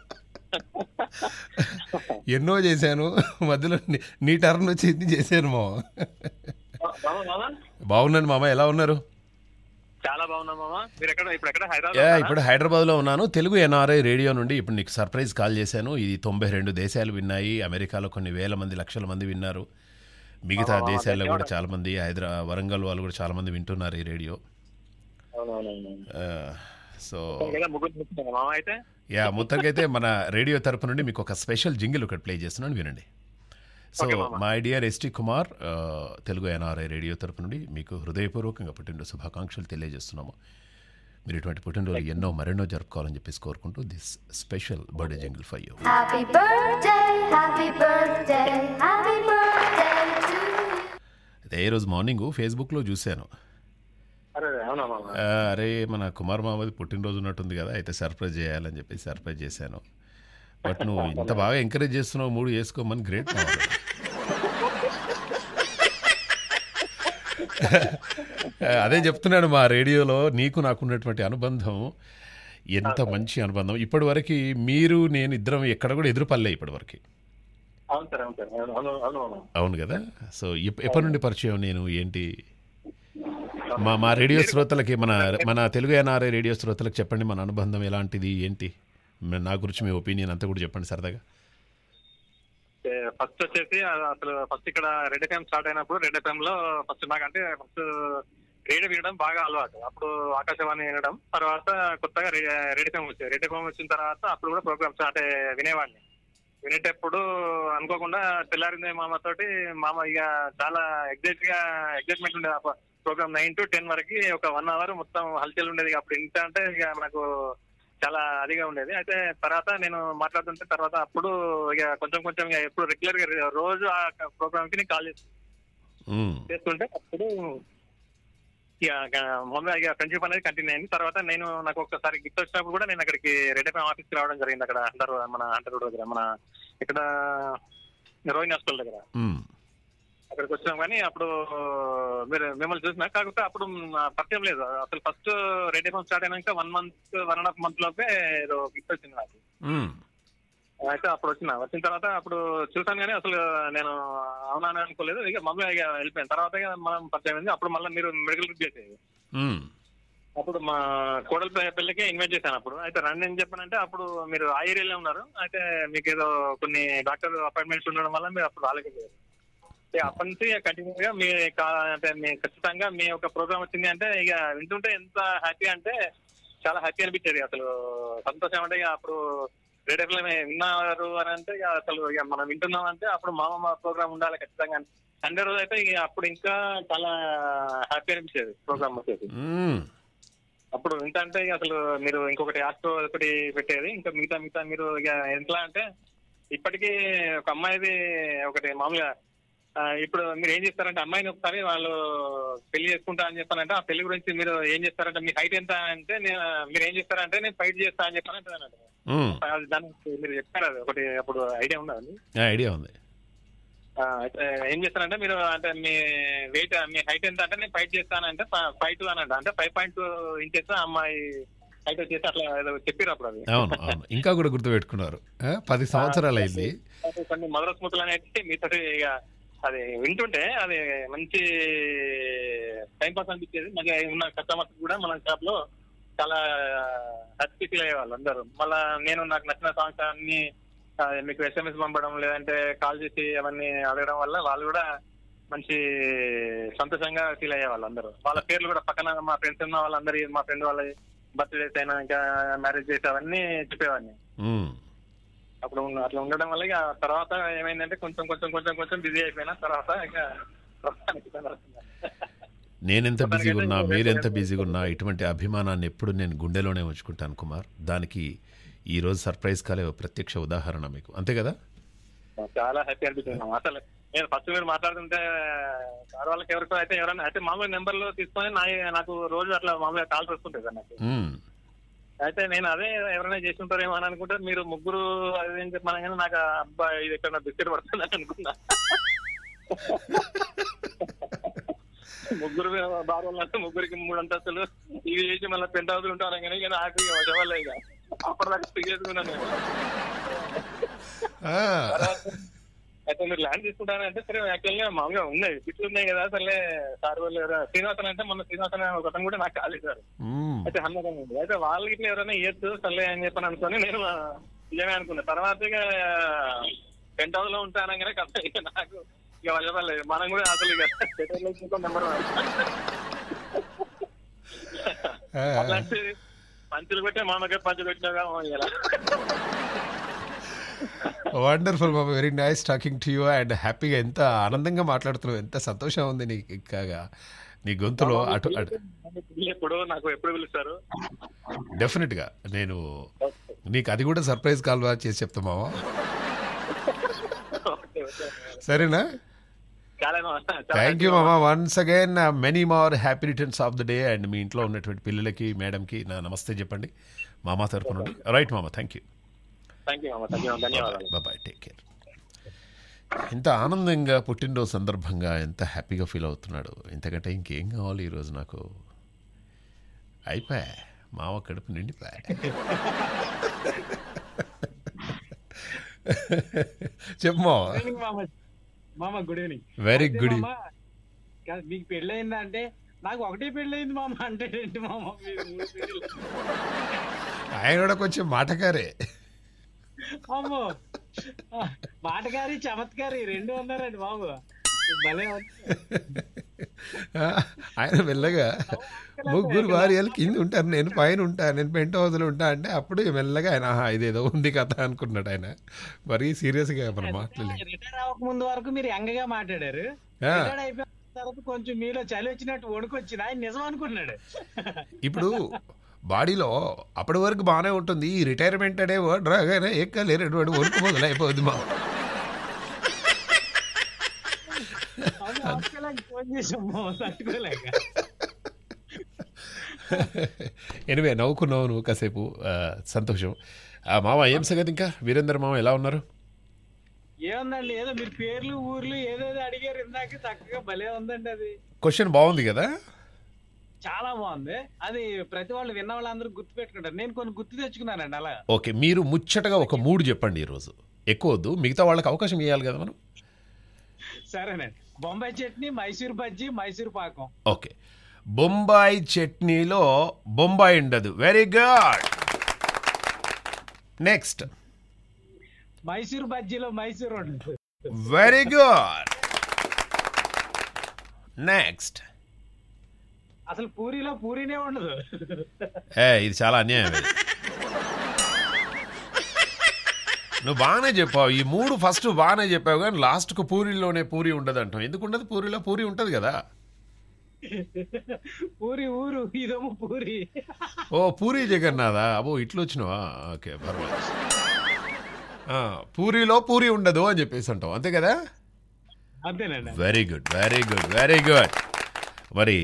[SPEAKER 1] ఎన్నో చేశాను మధ్యలో నీ టర్న్ వచ్చింది చేశాను మామ బాగున్నాను మామ ఎలా ఉన్నారు
[SPEAKER 3] చాలా ఇప్పుడు హైదరాబాద్
[SPEAKER 1] లో ఉన్నాను తెలుగు ఎన్ఆర్ఐ రేడియో నుండి ఇప్పుడు నీకు సర్ప్రైజ్ కాల్ చేశాను ఇది తొంభై రెండు దేశాలు విన్నాయి అమెరికాలో కొన్ని వేల మంది లక్షల మంది విన్నారు మిగతా దేశాల్లో కూడా చాలా మంది హైదరాబాద్ వరంగల్ వాళ్ళు కూడా చాలా మంది వింటున్నారు ఈ రేడియో సో యా మొత్తానికి అయితే మన రేడియో తరపు నుండి మీకు ఒక స్పెషల్ జింగిల్ ఒకటి ప్లే చేస్తున్నాను వినండి so my dear ST Kumar Telugu NRI radio తరపు నుండి మీకు హృదయపూర్వకంగా పుట్టినరోజు శుభాకాంక్షలు తెలియజేస్తున్నాము మీరు ఇటువంటి పుట్టినరోజు ఎన్నో మరెన్నో జరుపుకోవాలని చెప్పేసి కోరుకుంటూ this special birthday jingle for you అదే రోజు మార్నింగ్ ఫేస్బుక్లో చూశాను
[SPEAKER 3] అరే
[SPEAKER 1] మన కుమార్ మామది పుట్టినరోజు ఉన్నట్టుంది కదా అయితే సర్ప్రైజ్ చేయాలని చెప్పి సర్ప్రైజ్ చేశాను బట్ నువ్వు ఇంత బాగా ఎంకరేజ్ చేస్తున్నావు మూడు చేసుకోమని గ్రేట్ అదే చెప్తున్నాడు మా రేడియోలో నీకు నాకున్నటువంటి అనుబంధం ఎంత మంచి అనుబంధం ఇప్పటి వరకు మీరు నేను ఇద్దరం ఎక్కడ కూడా ఎదురుపల్లే ఇప్పటి వరకు అవును కదా సో ఎప్పటి నుండి పరిచయం నేను ఏంటి మా మా రేడియో శ్రోతలకి మన మన తెలుగు ఎన్ఆర్ఐ రేడియో శ్రోతలకు చెప్పండి మన అనుబంధం ఎలాంటిది ఏంటి నా గురించి మీ ఒపీనియన్ అంతా కూడా చెప్పండి సరదాగా
[SPEAKER 3] ఫస్ట్ వచ్చేసి అసలు ఫస్ట్ ఇక్కడ రెడ్ ఎఫ్ఎం స్టార్ట్ అయినప్పుడు రెడ్ ఎఫ్ఎం లో ఫస్ట్ నాకంటే ఫస్ట్ రేడియో వినడం బాగా అలవాటు అప్పుడు ఆకాశవాణి వినడం తర్వాత కొత్తగా రెడ్ ఎఫ్ఎం వచ్చింది రెడ్ ఎఫ్ఎం వచ్చిన తర్వాత అప్పుడు కూడా ప్రోగ్రామ్ స్టార్ట్ వినేవాడిని వినేటప్పుడు అనుకోకుండా తెల్లారిందే మామతోటి మామ ఇక చాలా ఎగ్జైట్ గా ఎగ్జైట్మెంట్ ఉండేది ప్రోగ్రామ్ నైన్ టు టెన్ వరకు ఒక వన్ అవర్ మొత్తం హల్చల్ ఉండేది అప్పుడు ఇంత అంటే ఇక నాకు చాలా అదిగా ఉండేది అయితే తర్వాత నేను మాట్లాడుతుంటే తర్వాత అప్పుడు ఇక కొంచెం కొంచెం ఎప్పుడు రెగ్యులర్ గా రోజు ఆ ప్రోగ్రామ్ కి నేను కాల్
[SPEAKER 2] చేస్తుంటే అప్పుడు
[SPEAKER 3] ఇక మొన్న ఇక ఫ్రెండ్షిప్ అనేది కంటిన్యూ అయింది తర్వాత నేను నాకు ఒకసారి గిఫ్ట్ వచ్చినప్పుడు కూడా నేను అక్కడికి ఆఫీస్ కి రావడం జరిగింది అక్కడ అంటారు మన అంటారు దగ్గర మన ఇక్కడ రోహిణి హాస్పిటల్ దగ్గర అక్కడికి వచ్చాం కానీ అప్పుడు మీరు మిమ్మల్ని చూసిన కాకపోతే అప్పుడు పరిచయం లేదు అసలు ఫస్ట్ రేడియో ఫోన్ స్టార్ట్ అయినాక one month one and half month లోపే ఏదో గిఫ్ట్ వచ్చింది నాకు అయితే అప్పుడు వచ్చిన వచ్చిన తర్వాత అప్పుడు చూసాను కానీ అసలు నేను అవునా అని అనుకోలేదు ఇక మమ్మీ వెళ్ళిపోయాను తర్వాత మనం పరిచయం అయింది అప్పుడు మళ్ళీ మీరు మెడికల్ గ్రూప్ చేసేది అప్పుడు మా కోడల పెళ్ళికి ఇన్వైట్ చేశాను అప్పుడు అయితే రండి అని చెప్పానంటే అప్పుడు మీరు ఆ ఏరియాలో ఉన్నారు అయితే మీకు ఏదో కొన్ని డాక్టర్ అపాయింట్మెంట్స్ ఉండడం వల్ల మీరు అప్పుడు రాలేకపోయారు అప్పటి నుంచి కంటిన్యూ గా మీ అంటే మీ ఖచ్చితంగా మీ యొక్క ప్రోగ్రామ్ వచ్చింది అంటే ఇక వింటుంటే ఎంత హ్యాపీ అంటే చాలా హ్యాపీ అనిపించేది అసలు సంతోషం అంటే ఇక అప్పుడు రేడియో ఫిల్మ్ విన్నారు అని అంటే ఇక అసలు ఇక మనం వింటున్నాం అంటే అప్పుడు మామ ప్రోగ్రామ్ ఉండాలి ఖచ్చితంగా హండ్రెడ్ రోజు అయితే ఇక అప్పుడు ఇంకా చాలా హ్యాపీ అనిపించేది ప్రోగ్రామ్ వచ్చేది అప్పుడు ఇంత అంటే అసలు మీరు ఇంకొకటి ఆస్ట్రో ఒకటి పెట్టేది ఇంకా మిగతా మిగతా మీరు ఇక ఎట్లా అంటే ఇప్పటికీ ఒక అమ్మాయిది ఒకటి మామూలుగా ఇప్పుడు మీరు ఏం చేస్తారంటే అమ్మాయిని ఒకసారి వాళ్ళు పెళ్లి చేసుకుంటా అని చెప్పానంటే ఆ పెళ్లి గురించి మీరు ఏం చేస్తారంటే మీ హైట్ ఎంత అంటే నేను మీరు ఏం చేస్తారంటే నేను ఫైట్ చేస్తా అని చెప్పానంటే దానికి మీరు చెప్పారు అది ఒకటి అప్పుడు ఐడియా ఉండదు ఐడియా ఉంది ఏం చేస్తారంటే మీరు అంటే మీ వెయిట్ మీ హైట్ ఎంత అంటే నేను ఫైట్ చేస్తానంటే ఫైవ్ టూ అని అంటే ఫైవ్ పాయింట్ టూ ఇంచెస్ అమ్మాయి హైట్ వచ్చేసి అట్లా చెప్పారు అప్పుడు అది అవును అవును
[SPEAKER 1] ఇంకా కూడా పెట్టుకున్నారు పది సంవత్సరాలు అయింది
[SPEAKER 3] కొన్ని మధుర స్మృతులు అనేది మీతో ఇక అది వింటుంటే అది మంచి టైం పాస్ అనిపించేది మళ్ళీ ఉన్న కస్టమర్స్ కూడా మన షాప్ లో చాలా హ్యాపీ ఫీల్ అయ్యేవాళ్ళు అందరూ మళ్ళా నేను నాకు నచ్చిన సాంగ్స్ అన్ని మీకు ఎస్ఎంఎస్ పంపడం లేదంటే కాల్ చేసి అవన్నీ అడగడం వల్ల వాళ్ళు కూడా మంచి సంతోషంగా ఫీల్ అయ్యే వాళ్ళు అందరూ వాళ్ళ పేర్లు కూడా పక్కన మా ఫ్రెండ్స్ ఉన్న వాళ్ళందరి మా ఫ్రెండ్ వాళ్ళ బర్త్డేస్ అయినా ఇంకా మ్యారేజ్ చేసి అవన్నీ చెప్పేవాడిని అప్పుడు అట్లా ఉండడం వల్ల ఇక తర్వాత ఏమైందంటే కొంచెం కొంచెం కొంచెం కొంచెం బిజీ అయిపోయినా తర్వాత ఇక
[SPEAKER 1] ఎంత బిజీగా ఉన్నా మీరెంత బిజీగా ఉన్నా ఇటువంటి అభిమానాన్ని ఎప్పుడు నేను గుండెలోనే ఉంచుకుంటాను కుమార్ దానికి ఈ రోజు సర్ప్రైజ్ కాలే ప్రత్యక్ష ఉదాహరణ మీకు అంతే కదా
[SPEAKER 3] చాలా హ్యాపీ అనిపిస్తుంది అసలు నేను ఫస్ట్ మీరు మాట్లాడుతుంటే సార్ వాళ్ళకి ఎవరికో అయితే ఎవరైనా అయితే మామూలు నెంబర్లో తీసుకొని నాకు రోజు అట్లా మామూలుగా కాల్స్ వస్తుంటాయి సార్ నాకు అయితే నేను అదే ఎవరైనా ఉంటారేమో అని అనుకుంటే మీరు ముగ్గురు అదే చెప్పమనగానే నాకు అబ్బాయి ఇది ఎక్కడ బిస్కెట్ పడుతుందని అనుకున్నా ముగ్గురు భార్య ముగ్గురికి మూడు అంతస్తులు ఇవి చేసి మళ్ళీ పెంట్ హౌస్ ఉంటాను కానీ కానీ ఆఖరి వశవాళ్ళే ఇక అప్పటిదాకా ఫ్రీ చేసుకున్నాను అయితే మీరు ల్యాండ్ తీసుకుంటానంటే సరే యాక్చువల్ గా మామూలుగా ఉన్నాయి బిట్లు ఉన్నాయి కదా సరే సార్ వాళ్ళు శ్రీనివాసన్ అంటే మొన్న శ్రీనివాసన్ ఒక అతను కూడా నాకు కాలేదు సార్ అయితే హన్న ఉంది అయితే వాళ్ళకి ఇట్లా ఎవరైనా ఇవ్వచ్చు సర్లే అని చెప్పని అనుకుని నేను ఇదేమే అనుకున్నా తర్వాత ఇక టెంట్ హౌస్ లో ఉంటానగానే కథ ఇక నాకు ఇక వల్లపడలేదు మనం కూడా అసలు ఇక నెంబర్ వన్ అలాంటి పంచులు కొట్టే మామకే పంచులు పెట్టినా ఇలా
[SPEAKER 1] వండర్ఫుల్ బాబు very nice talking to you and హ్యాపీగా ఎంత ఆనందంగా మాట్లాడుతున్నావు ఎంత సంతోషం ఉంది నీకు కాగా నీ గొంతులో అటు
[SPEAKER 3] ఎప్పుడు నాకు ఎప్పుడు
[SPEAKER 1] డెఫినెట్ గా నేను నీకు అది కూడా సర్ప్రైజ్ కాల్ చేసి చెప్తామావా సరేనా థ్యాంక్ యూ మామా once again many more happy returns of the day and మీ ఇంట్లో ఉన్నటువంటి పిల్లలకి మేడంకి నా నమస్తే చెప్పండి మామా నుండి రైట్ మామా థ్యాంక్ యూ ఎంత ఆనందంగా పుట్టినరోజు సందర్భంగా ఎంత హ్యాపీగా ఫీల్ అవుతున్నాడు ఇంతకంటే ఇంకేం కావాలి ఈరోజు నాకు అయిపోయా మావ కడుపు నిండిపోయా చెప్పమా
[SPEAKER 5] మామ గుడ్ ఈవినింగ్ వెరీ గుడ్ మీకు పెళ్ళయిందా అంటే నాకు ఒకటే పెళ్ళయింది మామ అంటే మామ
[SPEAKER 1] ఆయన కూడా కొంచెం మాటకారే
[SPEAKER 5] బాబు మాటగారి చమత్కారి రెండు ఉన్నారండి బాబు భలే
[SPEAKER 1] ఆయన మెల్లగా ముగ్గురు భార్యలు కింద ఉంటారు నేను పైన ఉంటాను నేను పెంట్ హౌస్లో ఉంటా అంటే అప్పుడు మెల్లగా ఆయన ఆహా ఇదేదో ఉంది కథ అనుకున్నాడు ఆయన మరీ సీరియస్గా మనం
[SPEAKER 5] మాట్లాడలేదు వరకు మీరు యంగ్గా మాట్లాడారు అయిపోయిన తర్వాత కొంచెం మీలో చలి వచ్చినట్టు వణుకొచ్చింది ఆయన నిజం అనుకున్నాడు
[SPEAKER 1] ఇప్పుడు బాడీలో అప్పటి వరకు బాగానే ఉంటుంది ఈ రిటైర్మెంట్ అనే వర్డ్ రాగానే ఎక్క లేనటువంటి వర్క్ మొదలైపోతుంది మా ఎనివే నవ్వుకున్నావు నువ్వు కాసేపు సంతోషం మామ ఏం సంగతి ఇంకా వీరేందర్ మామ ఎలా ఉన్నారు
[SPEAKER 5] ఏముందండి ఏదో మీరు పేర్లు ఊర్లు ఏదేదో అడిగారు ఇందాక
[SPEAKER 1] చక్కగా భలే ఉందండి అది క్వశ్చన్ బాగుంది కదా చాలా బాగుంది అది ప్రతి
[SPEAKER 5] వాళ్ళు విన్న వాళ్ళందరూ గుర్తు పెట్టుకుంటారు నేను కొన్ని గుర్తు తెచ్చుకున్నానండి అలా ఓకే
[SPEAKER 1] మీరు ముచ్చటగా ఒక మూడు చెప్పండి ఈరోజు ఎక్కువ వద్దు మిగతా వాళ్ళకి అవకాశం ఇవ్వాలి కదా మనం
[SPEAKER 5] సరేనండి బొంబాయి చట్నీ మైసూర్ బజ్జీ మైసూర్ పాకం
[SPEAKER 1] ఓకే బొంబాయి చట్నీలో బొంబాయి ఉండదు వెరీ గుడ్ నెక్స్ట్
[SPEAKER 5] మైసూర్ బజ్జీలో మైసూర్ ఉండదు
[SPEAKER 1] వెరీ గుడ్ నెక్స్ట్
[SPEAKER 5] అసలు పూరిలో పూరీనే ఉండదు
[SPEAKER 1] ఏ ఇది చాలా అన్యాయం నువ్వు బాగానే చెప్పావు ఈ మూడు ఫస్ట్ బాగానే చెప్పావు కానీ లాస్ట్కు పూరిలోనే పూరి ఉండదు అంటాం ఎందుకు ఉండదు పూరిలో పూరి ఉంటుంది కదా
[SPEAKER 5] పూరి ఊరు ఇదేమో పూరి
[SPEAKER 1] ఓ పూరి జగన్నాథా అబో ఇట్లు వచ్చినవా ఓకే పర్వాలేదు పూరిలో పూరి ఉండదు అని చెప్పేసి అంటాం అంతే కదా very good very good very good మరి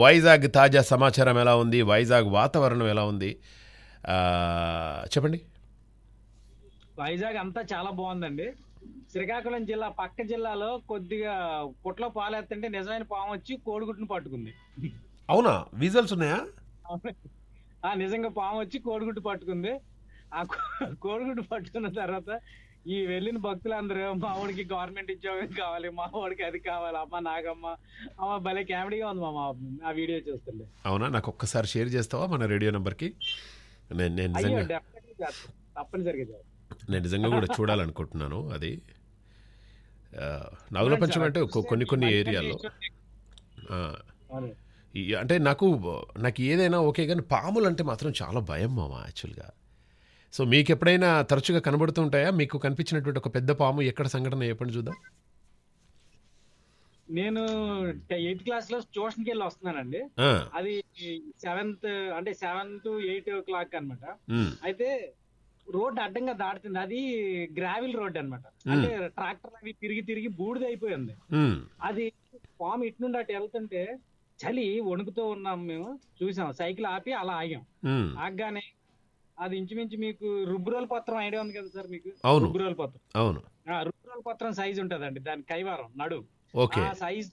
[SPEAKER 1] వైజాగ్ తాజా సమాచారం ఎలా ఉంది వైజాగ్ వాతావరణం ఎలా ఉంది చెప్పండి
[SPEAKER 5] వైజాగ్ అంతా చాలా బాగుందండి శ్రీకాకుళం జిల్లా పక్క జిల్లాలో కొద్దిగా పుట్ల పాలేస్తుంటే నిజమైన పాము వచ్చి కోడిగుడ్డును పట్టుకుంది అవునా విజల్స్ ఉన్నాయా నిజంగా పాము వచ్చి కోడిగుడ్డు పట్టుకుంది ఆ కోడిగుడ్డు పట్టుకున్న తర్వాత ఈ వెళ్ళిన భక్తులందరూ మా వాడికి గవర్నమెంట్ ఉద్యోగం కావాలి మా వాడికి అది కావాలి అమ్మ నాగమ్మ అమ్మ భలే కామెడీగా ఉంది మా ఆ వీడియో చూస్తుండే
[SPEAKER 1] అవునా నాకు ఒక్కసారి షేర్ చేస్తావా మన రేడియో నెంబర్కి నేను నిజంగా నేను నిజంగా కూడా చూడాలనుకుంటున్నాను అది నాగుల పంచం అంటే కొన్ని కొన్ని ఏరియాలో అంటే నాకు నాకు ఏదైనా ఓకే కానీ పాములు అంటే మాత్రం చాలా భయం మామ యాక్చువల్గా సో మీకు ఎప్పుడైనా తరచుగా కనబడుతుంటాయా మీకు కనిపించినటువంటి ఒక పెద్ద పాము ఎక్కడ సంఘటన ఎప్పుడు చూద్దాం
[SPEAKER 5] నేను ఎయిత్ క్లాస్ లో ట్యూషన్ కి వెళ్ళి వస్తున్నానండి అది సెవెంత్ అంటే సెవెంత్ ఎయిట్ ఓ క్లాక్ అనమాట అయితే రోడ్ అడ్డంగా దాడుతుంది అది గ్రావిల్ రోడ్ అనమాట అంటే ట్రాక్టర్ అవి తిరిగి తిరిగి బూడిద అయిపోయింది అది పాము ఇటు నుండి అటు వెళ్తుంటే చలి వణుకుతూ ఉన్నాం మేము చూసాం సైకిల్ ఆపి అలా ఆగాం ఆగ్గానే అది ఇంచుమించు మీకు రుబ్రోల్ పత్రం ఐడియా ఉంది కదా సార్ మీకు అవును పత్రం అవును రుబ్రోల్ పత్రం సైజ్ ఉంటదండి దాని కైవారం నడు ఓకే ఆ సైజ్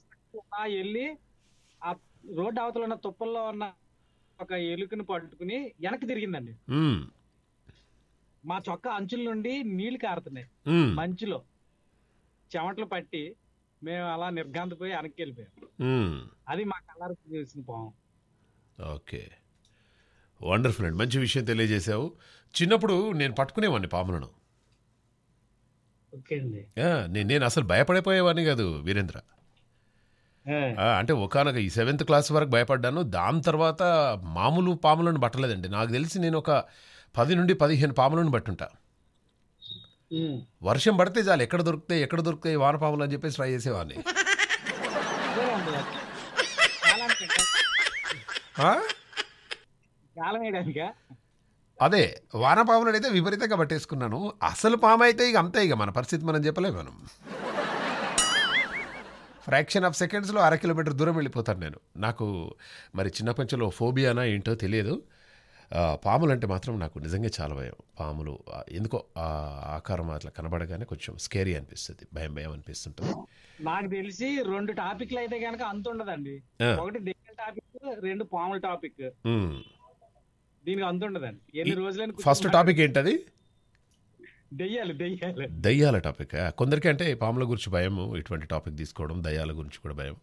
[SPEAKER 5] వెళ్ళి ఆ రోడ్డు అవతల ఉన్న తుప్పల్లో ఉన్న ఒక ఎలుకను పట్టుకుని వెనక్కి తిరిగిందండి మా చొక్క అంచుల నుండి నీళ్లు కారుతున్నాయి మంచులో చెమటలు పట్టి మేము అలా నిర్గాంతపోయి వెనక్కి వెళ్ళిపోయాం అది మా కలర్ చూసిన పాము
[SPEAKER 1] ఓకే వండర్ఫుల్ అండి మంచి విషయం తెలియజేశావు చిన్నప్పుడు నేను పట్టుకునేవాడిని పాములను నేను అసలు భయపడిపోయేవాడిని కాదు వీరేంద్ర అంటే ఒకనొక ఈ సెవెంత్ క్లాస్ వరకు భయపడ్డాను దాని తర్వాత మామూలు పాములను పట్టలేదండి నాకు తెలిసి నేను ఒక పది నుండి పదిహేను పాములను పట్టుంటా వర్షం పడితే చాలు ఎక్కడ దొరుకుతాయి ఎక్కడ దొరుకుతాయి పాములు అని చెప్పేసి ట్రై చేసేవాడిని అదే వాన పాములను అయితే విపరీతంగా పట్టేసుకున్నాను అసలు పాము అయితే ఇక అంతే ఇక మన పరిస్థితి మనం చెప్పలేము మనం ఫ్రాక్షన్ ఆఫ్ సెకండ్స్లో అర కిలోమీటర్ దూరం వెళ్ళిపోతాను నేను నాకు మరి చిన్నపంచంలో ఫోబియానా ఏంటో తెలియదు పాములు అంటే మాత్రం నాకు నిజంగా చాలా భయం పాములు ఎందుకో ఆకారం అట్లా కనబడగానే కొంచెం స్కేరీ అనిపిస్తుంది భయం భయం అనిపిస్తుంటుంది
[SPEAKER 5] నాకు తెలిసి రెండు టాపిక్లు అయితే కనుక అంత ఉండదండి ఒకటి టాపిక్ రెండు పాముల టాపిక్ దీనికి ఎన్ని ఫస్ట్ టాపిక్ ఏంటది దెయ్యాలు దెయ్యాలు
[SPEAKER 1] దయ్యాల టాపిక్ కొందరికి అంటే పాముల గురించి భయం ఇటువంటి టాపిక్ తీసుకోవడం దయ్యాల గురించి కూడా భయం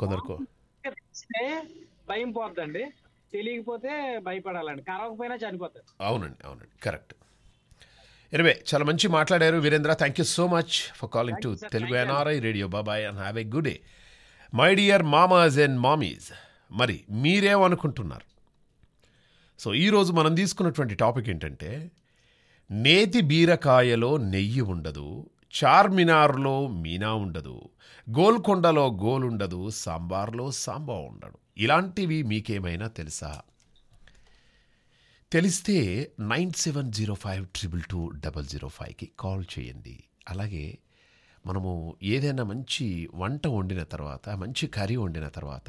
[SPEAKER 1] కొందరు
[SPEAKER 5] భయం పోద్దండి తెలియకపోతే భయపడాలండి కరవకపోయినా చనిపోతారు
[SPEAKER 1] అవునండి అవునండి కరెక్ట్ ఎనివే చాలా మంచి మాట్లాడారు Virendra thank you so much for calling to Telugu NRI radio బాబాయ్ and have a good day my dear మామాజ్ అండ్ మామీస్ మరి మీరేమనుకుంటున్నారు సో ఈరోజు మనం తీసుకున్నటువంటి టాపిక్ ఏంటంటే నేతి బీరకాయలో నెయ్యి ఉండదు చార్మినార్లో మీనా ఉండదు గోల్కొండలో గోలుండదు సాంబార్లో సాంబా ఉండడు ఇలాంటివి మీకేమైనా తెలుసా తెలిస్తే nine seven zero five triple two double zero ఫైవ్కి కాల్ చేయండి అలాగే మనము ఏదైనా మంచి వంట వండిన తర్వాత మంచి కర్రీ వండిన తర్వాత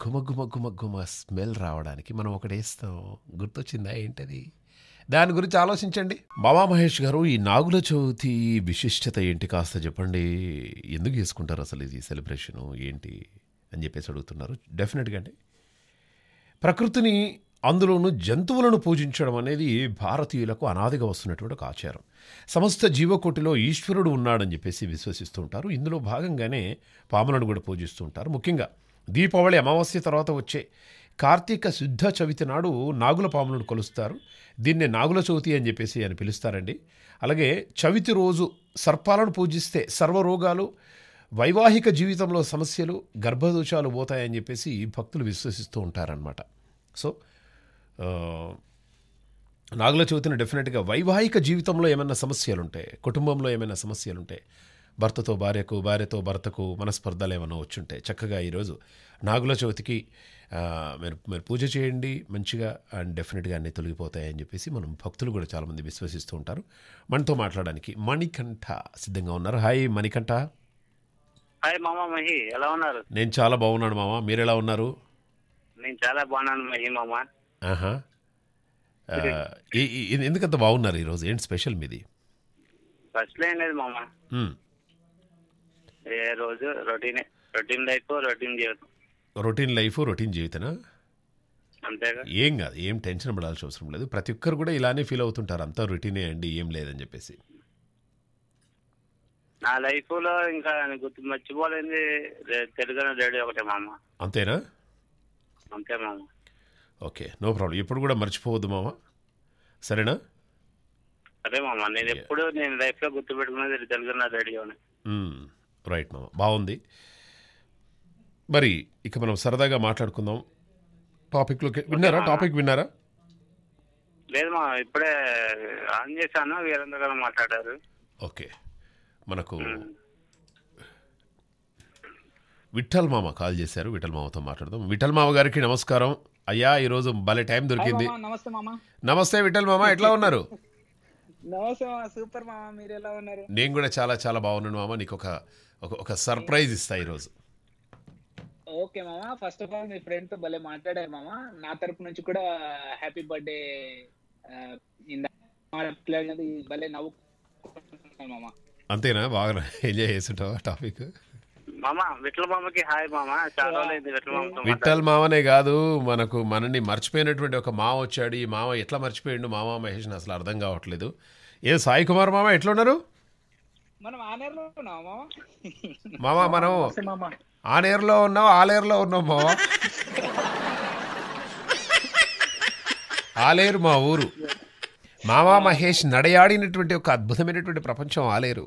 [SPEAKER 1] గుమ గుమ గుమ గుమ స్మెల్ రావడానికి మనం ఒకటి వేస్తాం గుర్తొచ్చిందా ఏంటది దాని గురించి ఆలోచించండి బాబా మహేష్ గారు ఈ నాగుల చవితి విశిష్టత ఏంటి కాస్త చెప్పండి ఎందుకు చేసుకుంటారు అసలు ఇది సెలబ్రేషను ఏంటి అని చెప్పేసి అడుగుతున్నారు డెఫినెట్గా అండి ప్రకృతిని అందులోనూ జంతువులను పూజించడం అనేది భారతీయులకు అనాదిగా వస్తున్నటువంటి ఒక ఆచారం సమస్త జీవకోటిలో ఈశ్వరుడు ఉన్నాడని చెప్పేసి విశ్వసిస్తుంటారు ఇందులో భాగంగానే పాములను కూడా పూజిస్తుంటారు ముఖ్యంగా దీపావళి అమావాస్య తర్వాత వచ్చే కార్తీక శుద్ధ చవితి నాడు నాగుల పాములను కొలుస్తారు దీన్ని నాగుల చవితి అని చెప్పేసి అని పిలుస్తారండి అలాగే చవితి రోజు సర్పాలను పూజిస్తే సర్వరోగాలు వైవాహిక జీవితంలో సమస్యలు గర్భదోషాలు పోతాయని చెప్పేసి భక్తులు విశ్వసిస్తూ ఉంటారనమాట సో నాగుల చవితిని డెఫినెట్గా వైవాహిక జీవితంలో ఏమైనా సమస్యలుంటే కుటుంబంలో ఏమైనా సమస్యలుంటే భర్తతో భార్యకు భార్యతో భర్తకు మనస్పర్ధలు ఏమైనా వచ్చుంటే చక్కగా ఈరోజు నాగుల చవితికి మీరు మీరు పూజ చేయండి మంచిగా అండ్ డెఫినెట్గా అన్నీ తొలగిపోతాయని చెప్పేసి మనం భక్తులు కూడా చాలామంది విశ్వసిస్తూ ఉంటారు మనతో మాట్లాడడానికి మణికంఠ సిద్ధంగా ఉన్నారు హాయ్ మణికంఠ
[SPEAKER 4] హాయ్ మామా మహి ఎలా ఉన్నారు
[SPEAKER 1] నేను చాలా బాగున్నాను మామ మీరు ఎలా ఉన్నారు
[SPEAKER 4] నేను చాలా బాగున్నాను మహి మామా
[SPEAKER 1] ఆహా ఎందుకంత బాగున్నారు ఈరోజు ఏంటి స్పెషల్ మీది
[SPEAKER 4] స్పెషల్ ఏం లేదు మామా రోజు రొటీనే రొటీన్ లైఫ్ రొటీన్ జీవితం
[SPEAKER 1] రొటీన్ లైఫ్ రొటీన్ జీవితనా అంతేగా ఏం కాదు ఏం టెన్షన్ పడాల్సిన అవసరం లేదు ప్రతి ఒక్కరు కూడా ఇలానే ఫీల్ అవుతుంటారు అంతా రొటీనే అండి ఏం లేదని చెప్పేసి
[SPEAKER 4] నా లైఫ్ లో ఇంకా గుర్తు మర్చిపోలేని తెలుగు రేడియో ఒకటే మామ అంతేనా అంతే మామ
[SPEAKER 1] ఓకే నో ప్రాబ్లం ఇప్పుడు కూడా మర్చిపోవద్దు మామ సరేనా
[SPEAKER 4] అదే మామ నేను ఎప్పుడు నేను లైఫ్ లో గుర్తు పెట్టుకున్నది తెలుగు రేడియోనే
[SPEAKER 1] రైట్ మామ బాగుంది మరి ఇక మనం సరదాగా మాట్లాడుకుందాం లో విన్నారా టాపిక్ విన్నారా
[SPEAKER 4] లేదు మా ఇప్పుడే ఆన్ చేశాను వీరందరూ మాట్లాడారు ఓకే
[SPEAKER 1] మనకు విఠల్ మామ కాల్ చేశారు విఠల్ మామతో మాట్లాడదాం విఠల్ మామ గారికి నమస్కారం అయ్యా ఈ రోజు భలే టైం దొరికింది నమస్తే మామ నమస్తే విఠల్ మామ ఎట్లా ఉన్నారు
[SPEAKER 5] నమస్తే సూపర్ మామ మీరు ఎలా ఉన్నారు
[SPEAKER 1] నేను కూడా చాలా చాలా బాగున్నాను మామ నీకు ఒక ఒక సర్ప్రైజ్ ఇస్తా ఈరోజు
[SPEAKER 5] ఓకే మామ ఫస్ట్ ఆఫ్ ఆల్ మీ ఫ్రెండ్ తో భలే మాట్లాడారు మామ నా తరపు నుంచి కూడా హ్యాపీ బర్త్డే మాట్లాడినది భలే నవ్వు మామ
[SPEAKER 1] అంతేనా బాగా ఎంజాయ్ చేస్తుంటావా టాపిక్ విఠల్ మామనే కాదు మనకు మనని మర్చిపోయినటువంటి ఒక మామ వచ్చాడు ఈ మామ ఎట్లా మర్చిపోయిండు మామ మహేష్ అసలు అర్థం కావట్లేదు ఏ సాయి కుమార్ మామ ఉన్నారు
[SPEAKER 5] మనం
[SPEAKER 2] మామ మనం
[SPEAKER 1] ఆనేర్లో ఉన్నాం ఆలేరులో ఉన్నాం మామ ఆలేరు మా ఊరు మామా మహేష్ నడయాడినటువంటి ఒక అద్భుతమైనటువంటి ప్రపంచం ఆలేరు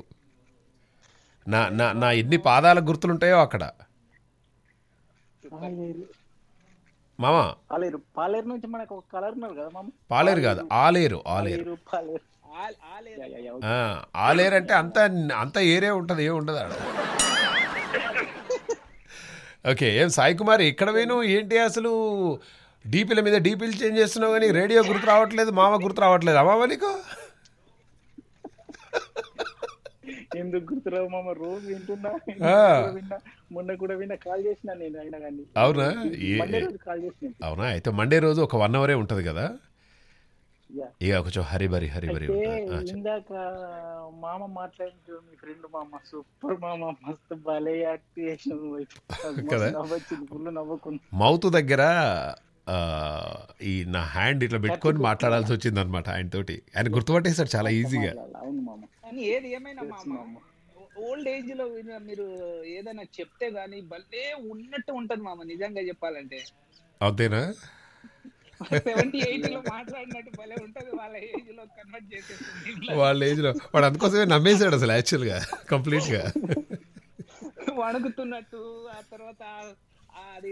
[SPEAKER 1] నా నా నా ఎన్ని పాదాల గుర్తులుంటాయో అక్కడ మామా
[SPEAKER 5] పాలేరు నుంచి మనకు కలర్ కదా పాలేరు కాదు
[SPEAKER 1] ఆలేరు ఆలేరు ఆ లేయర్ అంటే అంత అంత ఏరియా ఉంటుంది ఏమి ఉండదు ఆడ ఓకే ఏం సాయి కుమార్ ఇక్కడ వేను ఏంటి అసలు డీపీల మీద డీపీలు చేంజ్ చేస్తున్నావు కానీ రేడియో గుర్తు రావట్లేదు మామ
[SPEAKER 5] గుర్తు రావట్లేదు అమ్మావ నీకు ఎందుకు గుర్తురావు మామ రోజు వింటున్నా మొన్న కూడా విన్నా కాల్ చేసిన నేను అయినా కానీ అవునా కాల్
[SPEAKER 1] అవునా అయితే మండే రోజు ఒక వన్ అవరే ఉంటది కదా ఇక కొంచెం హరిబరి హరిబరి
[SPEAKER 5] ఇందాక మామ మాట్లాడిన మీ ఫ్రెండ్ మామ సూపర్ మామ మస్తు భలే యాక్టివేషన్ ఫుల్ నవ్వకుండా
[SPEAKER 1] మౌత్ దగ్గర ఈ నా హ్యాండ్ ఇట్లా పెట్టుకొని మాట్లాడాల్సి వచ్చింది అనమాట తోటి ఆయన గుర్తుపట్టేశాడు చాలా ఈజీగా
[SPEAKER 5] అవును మామ కానీ ఏది ఏమైనా మామ ఓల్డ్ ఏజ్ లో మీరు ఏదైనా చెప్తే గానీ భలే ఉన్నట్టు ఉంటుంది మామ నిజంగా చెప్పాలంటే అంతేనా సెవెంటీ ఎయిట్ లో మాట్లాడినట్టు భలే ఉంటది వాళ్ళ ఏజ్ లో కన్వర్ట్ చేసేస్తుంది
[SPEAKER 1] వాళ్ళ ఏజ్ లో వాడు అందుకోసమే నమ్మేశాడు అసలు యాక్చువల్ గా కంప్లీట్ గా
[SPEAKER 5] వణుకుతున్నట్టు ఆ తర్వాత అది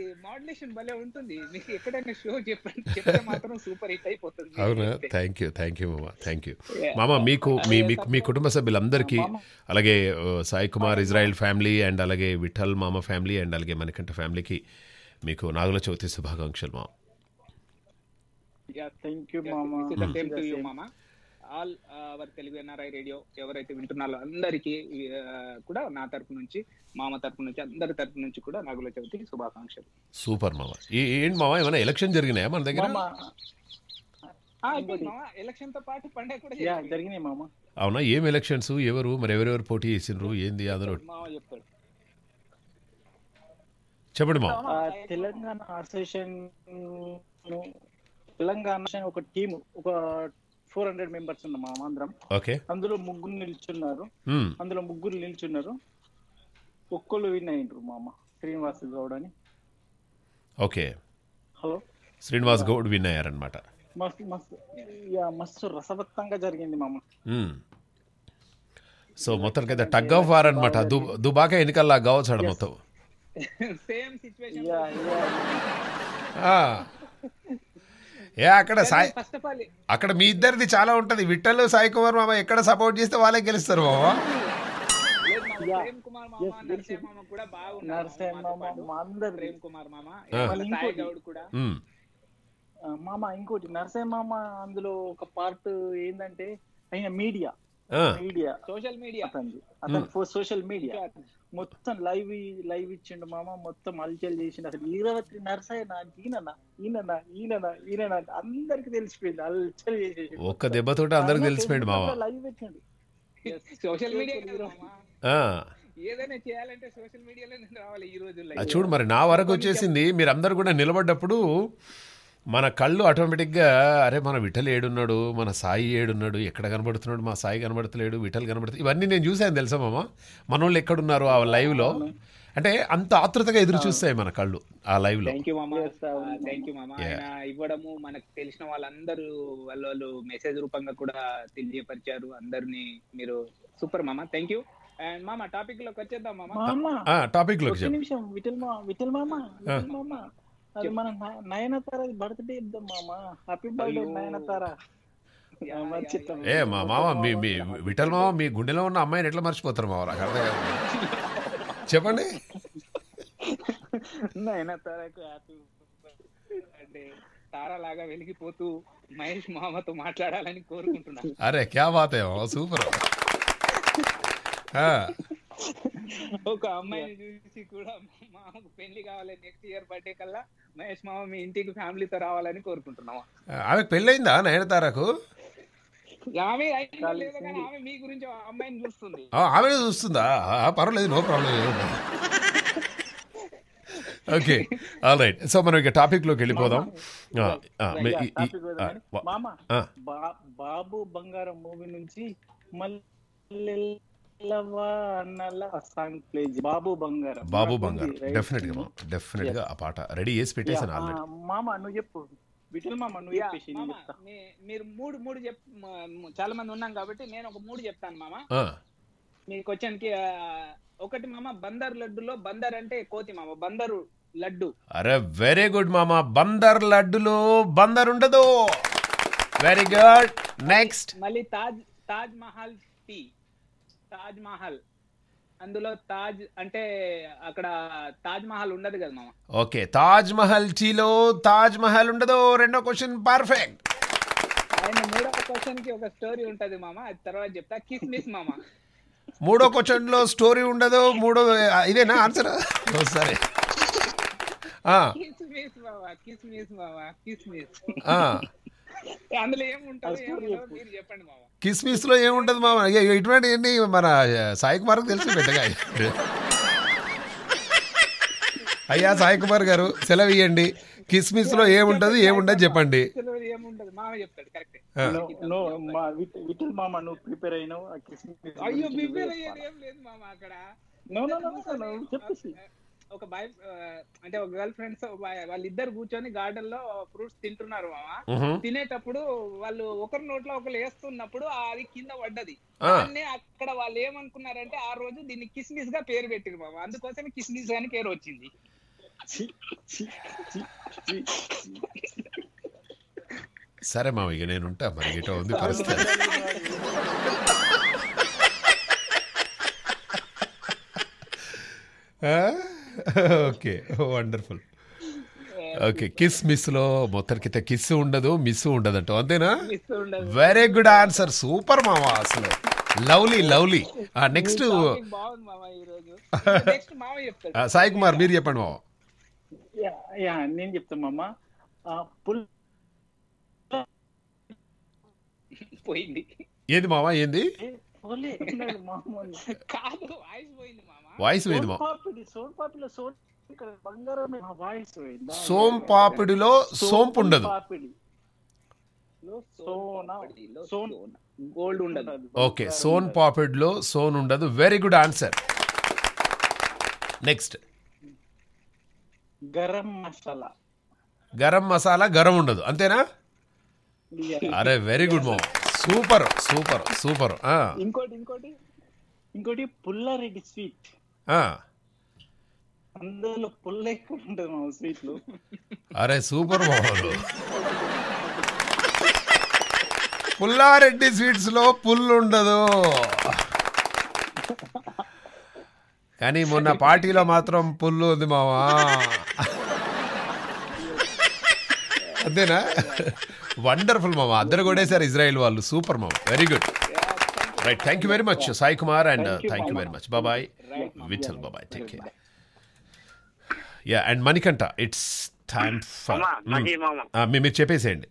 [SPEAKER 5] భలే ఉంటుంది మీకు ఎక్కడైనా షో చెప్పండి చెప్తే మాత్రం సూపర్ హిట్ అయిపోతుంది అవునా
[SPEAKER 1] థ్యాంక్ యూ థ్యాంక్ యూ మామా థ్యాంక్ యూ మామా మీకు మీ మీ కుటుంబ సభ్యులందరికీ అలాగే Sai Kumar Israel family and అలాగే విఠల్ మామ ఫ్యామిలీ అండ్ అలాగే మణికంఠ ఫ్యామిలీకి మీకు నాగుల చవితి శుభాకాంక్షలు మామ
[SPEAKER 5] థ్యాంక్ యూ మామా all our Telugu NRI radio ఎవరైతే వింటున్నారో అందరికీ uh, కూడా నా తరపు నుంచి మామ తరపు నుంచి అందరి తరపు నుంచి కూడా నాగుల చవితి శుభాకాంక్షలు
[SPEAKER 1] సూపర్ మామ ఏంటి మామ ఏమైనా ఎలక్షన్ జరిగినాయా మన దగ్గర
[SPEAKER 5] ఎలక్షన్ తో పాటు పండగ కూడా జరిగినాయి మామ
[SPEAKER 1] అవునా ఏం ఎలక్షన్స్ ఎవరు మరి ఎవరెవరు పోటీ చేసిండ్రు ఏంది అదరు చెప్పండి మామ
[SPEAKER 5] తెలంగాణ అసోసియేషన్ తెలంగాణ ఒక టీం ఒక ఫోర్ హండ్రెడ్ మెంబర్స్ ఉన్నాం ఆంధ్రం ఓకే అందులో ముగ్గురు నిల్చున్నారు అందులో ముగ్గురు నిల్చున్నారు ఒక్కళ్ళు విన్ అయ్యిండ్రు మామ శ్రీనివాస్ గౌడ్ అని okay hello Srinivas Goud
[SPEAKER 1] win అయ్యారనమాట
[SPEAKER 5] మస్తు మస్తు మస్తు రసవత్తంగా జరిగింది మామ
[SPEAKER 1] సో మొత్తం కదా టగ్ ఆఫ్ వార్ అనమాట దుబాక ఎన్నికల్లా కావచ్చు మొత్తం సేమ్ ఏ అక్కడ సాయి అక్కడ మీ ఇద్దరిది చాలా ఉంటది విఠల్ సాయి కుమార్ మామ ఎక్కడ సపోర్ట్ చేస్తే వాళ్ళే గెలుస్తారు
[SPEAKER 5] మామ మామ ఇంకోటి నరసింహ మామ అందులో ఒక పార్ట్ ఏంటంటే ఆయన మీడియా మీడియా సోషల్ మీడియా అతను సోషల్ మీడియా మొత్తం లైవ్ లైవ్ ఇచ్చిండు మామ మొత్తం అల్చల్ చేసిండు అసలు ఈరవత్రి నర్సయ్య నా ఈయననా ఈయననా ఈయననా ఈయననా అందరికి తెలిసిపోయింది అల్చల్ చేసి ఒక్క దెబ్బతో అందరికి తెలిసిపోయింది మామ లైవ్ ఇచ్చిండు సోషల్ మీడియా
[SPEAKER 2] ఏదైనా చేయాలంటే సోషల్ మీడియాలో రావాలి ఈ రోజు చూడు మరి
[SPEAKER 1] నా వరకు వచ్చేసింది మీరు అందరు కూడా నిలబడ్డప్పుడు మన కళ్ళు ఆటోమేటిక్గా అరే మన విఠల్ ఏడున్నాడు మన సాయి ఏడున్నాడు ఎక్కడ కనబడుతున్నాడు మా సాయి కనబడతలేడు విఠల్ కనబడుతు ఇవన్నీ నేను చూశాను తెలుసా మామ వాళ్ళు ఎక్కడున్నారు ఆ లైవ్లో అంటే అంత ఆతృతగా ఎదురు చూస్తాయి మన కళ్ళు ఆ లైవ్ లో థ్యాంక్
[SPEAKER 5] యూ ఇవ్వడము మనకు తెలిసిన వాళ్ళందరూ వాళ్ళ వాళ్ళు మెసేజ్ రూపంగా కూడా తెలియపరిచారు అందరిని మీరు సూపర్ మామ థ్యాంక్ యూ అండ్ మామ టాపిక్ లోకి వచ్చేద్దాం మామ టాపిక్ ah, లోకి నిమిషం విఠల్ మామ విఠల్ మామ ah. మామ అది మన నయనతార బర్త్డే ఇద్దాం మామ హ్యాపీ బర్త్డే నయనతార
[SPEAKER 1] ఏ మా మామ మీ మీ విఠల్ మామ మీ గుండెలో ఉన్న అమ్మాయిని ఎట్లా మర్చిపోతారు మామ నాకు
[SPEAKER 5] అర్థం కాదు చెప్పండి
[SPEAKER 2] నయనతారకు
[SPEAKER 5] హ్యాపీ బర్త్డే లాగా వెలిగిపోతూ మహేష్ మామతో మాట్లాడాలని
[SPEAKER 2] కోరుకుంటున్నా
[SPEAKER 1] అరే క్యా బాత్ సూపర్
[SPEAKER 5] ఒక అమ్మాయిని చూసి కూడా మామకు పెళ్లి కావాలి నెక్స్ట్ ఇయర్ బర్త్డే కల్లా మహేష్ మామ మీ ఇంటికి ఫ్యామిలీతో రావాలని కోరుకుంటున్నాము
[SPEAKER 1] ఆమె పెళ్ళయిందా నయనతారకు
[SPEAKER 5] ఆమె ఆమె గురించి అమ్మాయిని
[SPEAKER 1] ఆమె చూస్తుందా పర్వాలేదు no problem okay all right so మనం ఇక టాపిక్ లోకి వెళ్ళిపోదాం
[SPEAKER 5] బాబు బంగారం మూవీ నుంచి మళ్ళీ బాబు బంగారం బాబు బంగారం డెఫినెట్ గా
[SPEAKER 1] డెఫినెట్ గా ఆ పాట
[SPEAKER 2] రెడీ చేసి పెట్టేసాను ఆల్రెడీ
[SPEAKER 5] మామ నువ్వు చెప్పు విఠల్ మామ నువ్వు చెప్పేసి మీరు మూడు మూడు చెప్ చాలా మంది ఉన్నాం కాబట్టి నేను ఒక మూడు చెప్తాను మామ మీ క్వశ్చన్ కి ఒకటి మామ బందర్ లడ్డులో బందర్ అంటే కోతి మామ బందరు లడ్డు
[SPEAKER 1] అరే వెరీ గుడ్ మామ బందర్ లడ్డులో బందర్ ఉండదు వెరీ గుడ్ నెక్స్ట్
[SPEAKER 5] మళ్ళీ తాజ్ తాజ్ మహల్ టీ తాజ్ మహల్ అందులో తాజ్ అంటే అక్కడ తాజ్ మహల్ ఉండదు కదా మామ
[SPEAKER 1] ఓకే తాజ్ మహల్ టీలో తాజ్ మహల్ ఉండదు రెండో క్వశ్చన్ పర్ఫెక్ట్
[SPEAKER 5] అండ్ మూడో క్వశ్చన్ కి ఒక స్టోరీ ఉంటది మామ అది తర్వాత చెప్తా కిస్మిస్ మామ
[SPEAKER 1] మూడో క్వశ్చన్ లో స్టోరీ ఉండదు మూడో ఇదేనా ఆన్సర్ సరే
[SPEAKER 5] మిస్ మామ కిస్మిస్ మామ కిస్మిస్
[SPEAKER 1] కిస్మిస్ లో ఏముంటది మామ ఇటువంటి మన సాయి కుమార్ తెలిసి పెట్టగా అయ్యా సాయి కుమార్ గారు సెలవు ఇవ్వండి కిస్మిస్ లో ఏముంటది ఏముండదు చెప్పండి
[SPEAKER 5] అయ్యో ప్రిపేర్ అయ్యేది ఒక బాయ్ అంటే ఒక గర్ల్ ఫ్రెండ్స్ వాళ్ళిద్దరు కూర్చొని గార్డెన్ లో ఫ్రూట్స్ తింటున్నారు మామ తినేటప్పుడు వాళ్ళు ఒకరి నోట్లో ఒకరు వేస్తున్నప్పుడు అది కింద పడ్డది అక్కడ వాళ్ళు ఏమనుకున్నారంటే ఆ రోజు దీన్ని కిస్మిస్ గా పేరు పెట్టిరు మామ అందుకోసం కిస్మిస్ అని పేరు వచ్చింది
[SPEAKER 1] సరే మామ ఇక నేనుంటా మరి ఏటో ఉంది పరిస్థితి Huh? Okay wonderful okay kiss miss లో మొత్తానికైతే కిస్ ఉండదు మిస్ ఉండదు అంతేనా వెరీ గుడ్ ఆన్సర్ సూపర్ మావా అసలు lovely lovely next Sai Kumar మీరు చెప్పండి మామ
[SPEAKER 5] నేను చెప్తాను మామ పోయింది
[SPEAKER 1] ఏంది మావా ఏంది
[SPEAKER 5] కాదు వాయిస్ పోయింది మామ వాయిస్ వినింది పాపిడిలో సోంపు ఉండదు ఓకే సోన్
[SPEAKER 1] లో సోన్ ఉండదు very good answer next
[SPEAKER 5] garam masala
[SPEAKER 1] garam masala garam ఉండదు అంతేనా అరే వెరీ గుడ్ మో సూపర్ సూపర్ సూపర్
[SPEAKER 5] ఇంకోటి ఇంకోటి ఇంకోటి పుల్లారెడ్డి స్వీట్ అందులో ఎక్కువ స్వీట్లు
[SPEAKER 1] అరే సూపర్ మోహన్ పుల్లారెడ్డి స్వీట్స్ లో పుల్లు ఉండదు కానీ మొన్న పార్టీలో మాత్రం పుల్లు ఉంది మావా అంతేనా వండర్ఫుల్ మామ అందరు కొడేశారు ఇజ్రాయెల్ వాళ్ళు సూపర్ మామ very good right thank you very much Sai Kumar and thank you very much బాబాయ్ విఠల్ బాబాయ్ టేక్ కేర్ యా and Manikanta it's time for మీరు చెప్పేసేయండి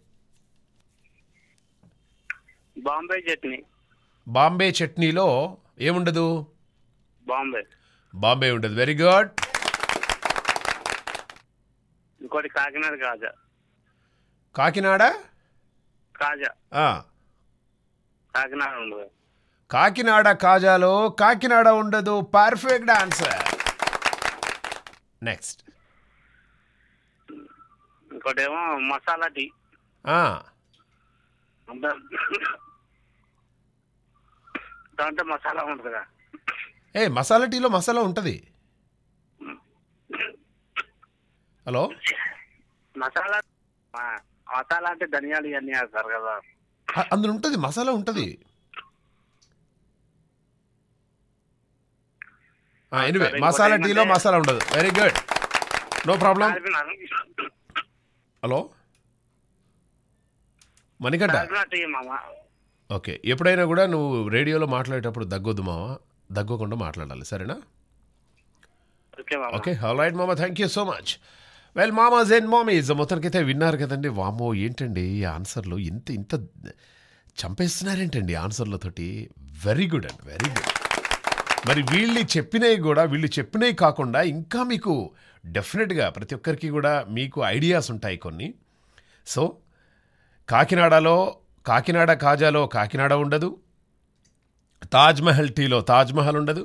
[SPEAKER 4] బాంబే చట్నీ
[SPEAKER 1] బాంబే చట్నీలో ఏముండదు బాంబే బాంబే ఉండదు వెరీ గుడ్
[SPEAKER 4] ఇంకోటి కాకినాడ కాజా కాకినాడ కాజా కాకినాడ ఉండదు
[SPEAKER 1] కాకినాడ కాజాలో కాకినాడ ఉండదు పర్ఫెక్ట్ ఆన్సర్
[SPEAKER 4] నెక్స్ట్ ఇంకోటేమో మసాలా టీ దాంట్లో మసాలా ఉంటుంది కదా
[SPEAKER 1] ఏ మసాలా టీలో మసాలా ఉంటుంది హలో
[SPEAKER 4] మసాలా మసాలా అంటే ధనియాలు ఇవన్నీ వేస్తారు కదా
[SPEAKER 1] అందులో ఉంటుంది మసాలా ఉంటుంది ఎనివే మసాలా టీలో మసాలా ఉండదు very good no problem hello Manikanta okay ఎప్పుడైనా కూడా నువ్వు రేడియోలో మాట్లాడేటప్పుడు దగ్గొద్దు మామ దగ్గకుండా మాట్లాడాలి సరేనా ఓకే హలో రైట్ మామ thank you so much well మామాజ్ అండ్ మామీజ్ మొత్తానికైతే విన్నారు కదండి వామో ఏంటండి ఈ ఆన్సర్లు ఇంత ఇంత చంపేస్తున్నారేంటండి ఆన్సర్లతోటి వెరీ గుడ్ అండి వెరీ గుడ్ మరి వీళ్ళు చెప్పినవి కూడా వీళ్ళు చెప్పినవి కాకుండా ఇంకా మీకు డెఫినెట్గా ప్రతి ఒక్కరికి కూడా మీకు ఐడియాస్ ఉంటాయి కొన్ని సో కాకినాడలో కాకినాడ కాజాలో కాకినాడ ఉండదు తాజ్మహల్ టీలో తాజ్మహల్ ఉండదు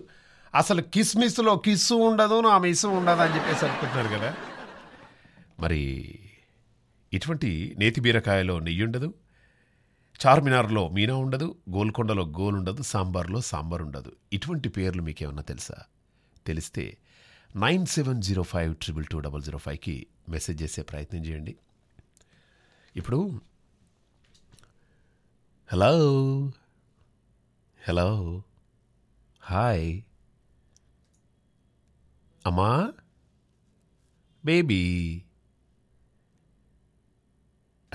[SPEAKER 1] అసలు కిస్మిస్లో కిస్సు ఉండదు నా మిస్సు ఉండదు అని చెప్పేసి అనుకుంటున్నారు కదా మరి ఇటువంటి నేతి బీరకాయలో నెయ్యి ఉండదు చార్మినార్లో మీనా ఉండదు గోల్కొండలో గోల్ ఉండదు సాంబార్లో సాంబార్ ఉండదు ఇటువంటి పేర్లు మీకేమన్నా తెలుసా తెలిస్తే nine seven zero five triple two double zero ఫైవ్కి మెసేజ్ చేసే ప్రయత్నం చేయండి ఇప్పుడు హలో హలో హాయ్ అమ్మా బేబీ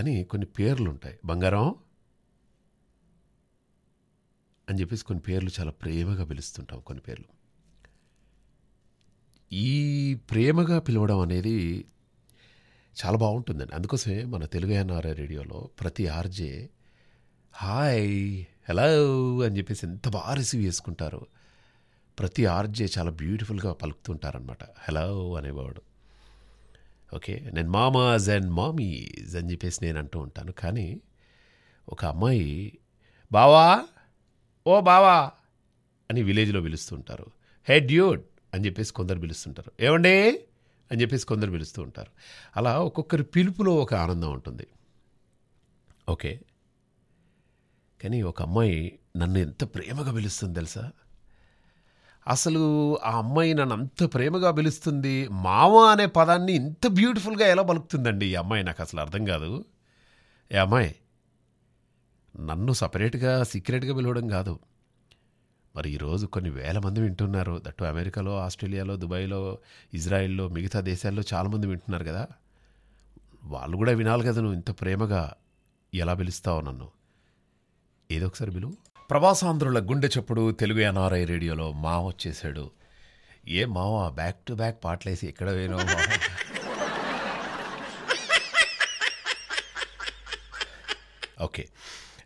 [SPEAKER 1] అని కొన్ని పేర్లుంటాయి బంగారం అని చెప్పేసి కొన్ని పేర్లు చాలా ప్రేమగా పిలుస్తుంటాం కొన్ని పేర్లు ఈ ప్రేమగా పిలవడం అనేది చాలా బాగుంటుందండి అందుకోసమే మన తెలుగు ఎన్ఆర్ఐ రేడియోలో ప్రతి ఆర్జే హాయ్ హలో అని చెప్పేసి ఎంత బాగా రిసీవ్ చేసుకుంటారు ప్రతి ఆర్జే చాలా బ్యూటిఫుల్గా పలుకుతుంటారనమాట హలో అనేవాడు ఓకే నేను మామాజ్ అండ్ మామీజ్ అని చెప్పేసి నేను అంటూ ఉంటాను కానీ ఒక అమ్మాయి బావా ఓ బావా అని విలేజ్లో పిలుస్తూ హే డ్యూడ్ అని చెప్పేసి కొందరు పిలుస్తుంటారు ఏమండి అని చెప్పేసి కొందరు పిలుస్తూ ఉంటారు అలా ఒక్కొక్కరి పిలుపులో ఒక ఆనందం ఉంటుంది ఓకే కానీ ఒక అమ్మాయి నన్ను ఎంత ప్రేమగా పిలుస్తుంది తెలుసా అసలు ఆ అమ్మాయి నన్ను అంత ప్రేమగా పిలుస్తుంది మామ అనే పదాన్ని ఇంత బ్యూటిఫుల్గా ఎలా పలుకుతుందండి ఈ అమ్మాయి నాకు అసలు అర్థం కాదు ఏ అమ్మాయి నన్ను సపరేట్గా సీక్రెట్గా పిలవడం కాదు మరి ఈరోజు కొన్ని వేల మంది వింటున్నారు దట్టు అమెరికాలో ఆస్ట్రేలియాలో దుబాయ్లో ఇజ్రాయిల్లో మిగతా దేశాల్లో చాలామంది వింటున్నారు కదా వాళ్ళు కూడా వినాలి కదా నువ్వు ఇంత ప్రేమగా ఎలా పిలుస్తావు నన్ను ఏదో ఒకసారి పిలువు ప్రవాసాంధ్రుల గుండె చప్పుడు తెలుగు ఎన్ఆర్ఐ రేడియోలో మా వచ్చేసాడు ఏ మావ బ్యాక్ టు బ్యాక్ పాటలేసి ఎక్కడ వేనో ఓకే